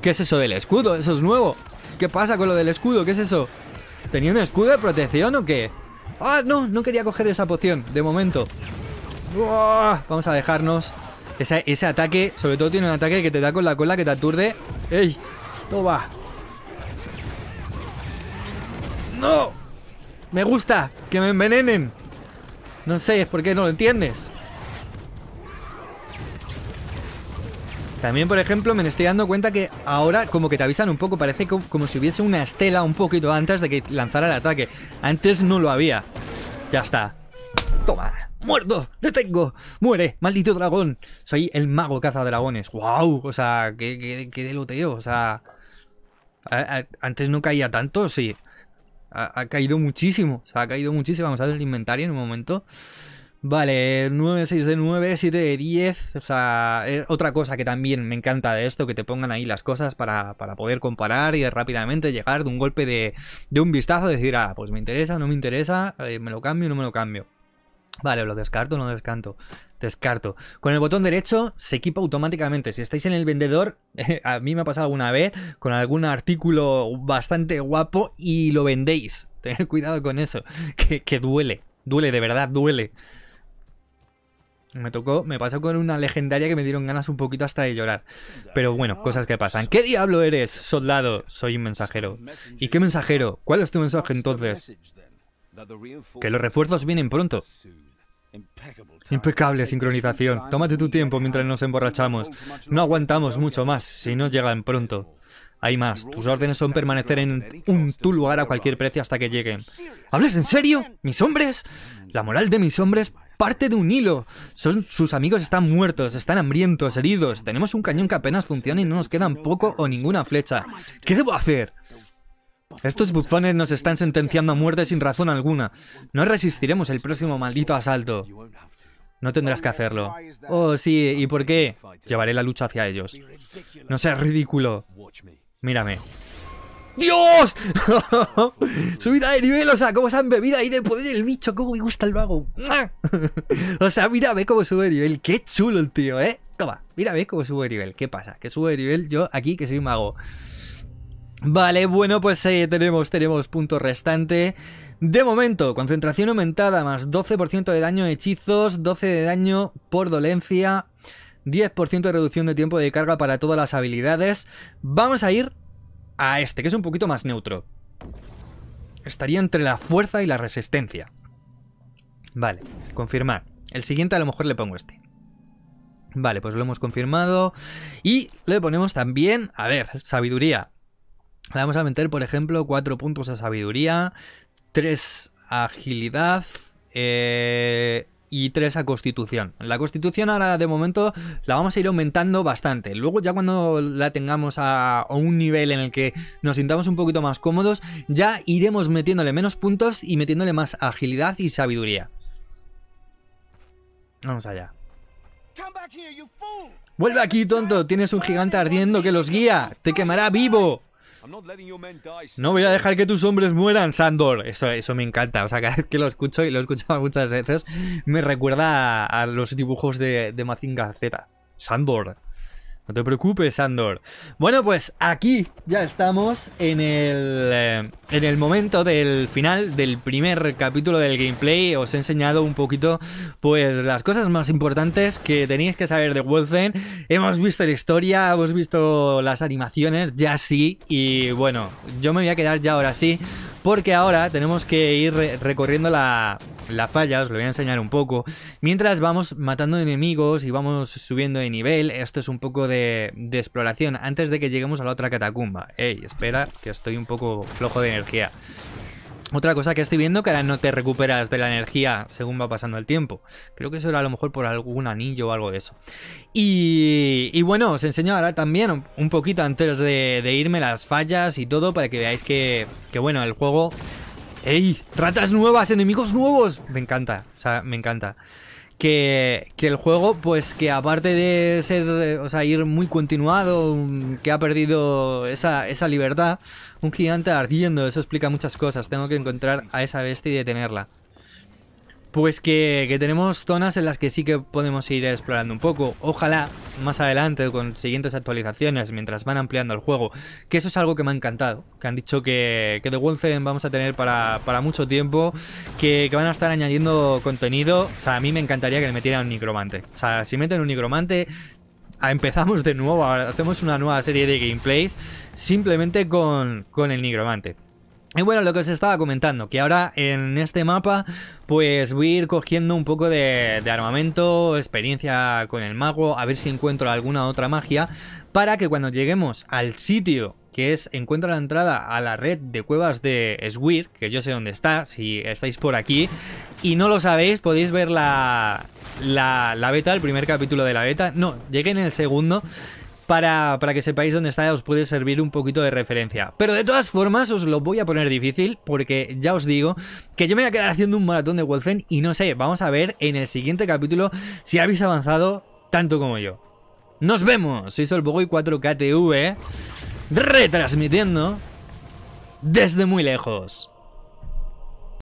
¿Qué es eso del escudo? ¿Eso es nuevo? ¿Qué pasa con lo del escudo? ¿Qué es eso? ¿Tenía un escudo de protección o qué? Ah, no, no quería coger esa poción, de momento. ¡Oh! Vamos a dejarnos. Ese, ataque, sobre todo tiene un ataque que te da con la cola, que te aturde. ¡Ey! ¡Toma! ¡No! Me gusta que me envenenen. No sé, es porque no lo entiendes. También, por ejemplo, me estoy dando cuenta que ahora como que te avisan un poco, parece como, como, si hubiese una estela un poquito antes de que lanzara el ataque. Antes no lo había. Ya está. Toma. ¡Muerto! ¡Le tengo! ¡Muere! ¡Maldito dragón! Soy el mago caza dragones. ¡Wow! O sea, qué, deloteo. O sea. antes no caía tanto, sí. Ha, caído muchísimo. O sea, ha caído muchísimo. Vamos a ver el inventario en un momento. Vale, 9, 6 de 9, 7 de 10. O sea, eh, otra cosa que también me encanta de esto, que te pongan ahí las cosas para, poder comparar y rápidamente llegar de un golpe de, de un vistazo, decir, ah, pues me interesa, no me interesa, eh, me lo cambio, no me lo cambio. Vale, lo descarto, no descarto. Descarto. Con el botón derecho se equipa automáticamente. Si estáis en el vendedor, a mí me ha pasado alguna vez con algún artículo bastante guapo y lo vendéis. Tened cuidado con eso, que, que, duele. Duele, de verdad, duele. Me tocó, me pasó con una legendaria que me dieron ganas un poquito hasta de llorar. Pero bueno, cosas que pasan. ¿Qué diablo eres, soldado? Soy un mensajero. ¿Y qué mensajero? ¿Cuál es tu mensaje entonces? Que los refuerzos vienen pronto. Impecable sincronización. Tómate tu tiempo mientras nos emborrachamos. No aguantamos mucho más si no llegan pronto. Hay más. Tus órdenes son permanecer en un tu lugar a cualquier precio hasta que lleguen. ¿Hablas en serio? ¿Mis hombres? La moral de mis hombres parte de un hilo. Son, sus amigos están muertos, están hambrientos, heridos. Tenemos un cañón que apenas funciona y no nos quedan poco o ninguna flecha. ¿Qué debo hacer? Estos bufones nos están sentenciando a muerte sin razón alguna. No resistiremos el próximo maldito asalto. No tendrás que hacerlo. Oh, sí, ¿y por qué? Llevaré la lucha hacia ellos. No seas ridículo. Mírame. ¡Dios! Subida de nivel, o sea, cómo se han bebido ahí de poder el bicho, cómo me gusta el mago o sea, mira, ve cómo sube de nivel. Qué chulo el tío, ¿eh? Toma, mira, ve cómo sube de nivel. ¿Qué pasa? Que sube de nivel yo aquí, que soy mago. Vale, bueno, pues eh, tenemos, tenemos punto restante. De momento, concentración aumentada más 12% de daño hechizos, 12 de daño por dolencia, 10% de reducción de tiempo de carga para todas las habilidades. Vamos a ir a este, que es un poquito más neutro. Estaría entre la fuerza y la resistencia. Vale, confirmar. El siguiente a lo mejor le pongo este. Vale, pues lo hemos confirmado. Y le ponemos también, a ver, sabiduría. Le vamos a meter, por ejemplo, 4 puntos a sabiduría, 3 a agilidad eh, y 3 a constitución. La constitución ahora de momento la vamos a ir aumentando bastante. Luego ya cuando la tengamos a un nivel en el que nos sintamos un poquito más cómodos, ya iremos metiéndole menos puntos y metiéndole más agilidad y sabiduría. Vamos allá. Vuelve aquí, tonto. Tienes un gigante ardiendo que los guía. Te quemará vivo. No voy a dejar que tus hombres mueran, Sandor. Eso, eso me encanta. O sea, cada vez que lo escucho y lo he escuchado muchas veces, me recuerda a, los dibujos de, de Mazinga Z. Sandor. No te preocupes, Andor. Bueno, pues aquí ya estamos en el, eh, en el momento del final del primer capítulo del gameplay. Os he enseñado un poquito, pues, las cosas más importantes que tenéis que saber de Wolfen. Hemos visto la historia, hemos visto las animaciones, ya sí. Y bueno, yo me voy a quedar ya ahora sí porque ahora tenemos que ir recorriendo la, falla, os lo voy a enseñar un poco. Mientras vamos matando enemigos y vamos subiendo de nivel, esto es un poco de, de exploración antes de que lleguemos a la otra catacumba. Ey, espera, que estoy un poco flojo de energía. Otra cosa que estoy viendo que ahora no te recuperas de la energía según va pasando el tiempo. Creo que eso era a lo mejor por algún anillo o algo de eso. Y, y bueno, os enseño ahora también un poquito antes de, irme las fallas y todo para que veáis que, que bueno, el juego... ¡Ey! ¡Ratas nuevas! ¡Enemigos nuevos! Me encanta, o sea, me encanta que, el juego, pues que aparte de ser, eh, o sea, ir muy continuado, que ha perdido esa, esa libertad, un gigante ardiendo, eso explica muchas cosas. Tengo que encontrar a esa bestia y detenerla. Pues que, tenemos zonas en las que sí que podemos ir explorando un poco. Ojalá más adelante con siguientes actualizaciones mientras van ampliando el juego. Que eso es algo que me ha encantado. Que han dicho que, que The Wolfen vamos a tener para, para mucho tiempo. Que, van a estar añadiendo contenido. O sea, a mí me encantaría que le metieran un nigromante, O sea, si meten un nigromante Empezamos de nuevo, hacemos una nueva serie de gameplays simplemente con, con el nigromante. Y bueno, lo que os estaba comentando, que ahora en este mapa pues voy a ir cogiendo un poco de, armamento, experiencia con el mago, a ver si encuentro alguna otra magia, para que cuando lleguemos al sitio que es encuentra la entrada a la red de cuevas de Swir, que yo sé dónde está, si estáis por aquí, y no lo sabéis, podéis ver la, la, la beta, el primer capítulo de la beta, no, llegué en el segundo, para, que sepáis dónde está, os puede servir un poquito de referencia. Pero de todas formas, os lo voy a poner difícil, porque ya os digo que yo me voy a quedar haciendo un maratón de Wolfen y no sé, vamos a ver en el siguiente capítulo si habéis avanzado tanto como yo. ¡Nos vemos! Soy Solbogoy 4KTV, retransmitiendo desde muy lejos.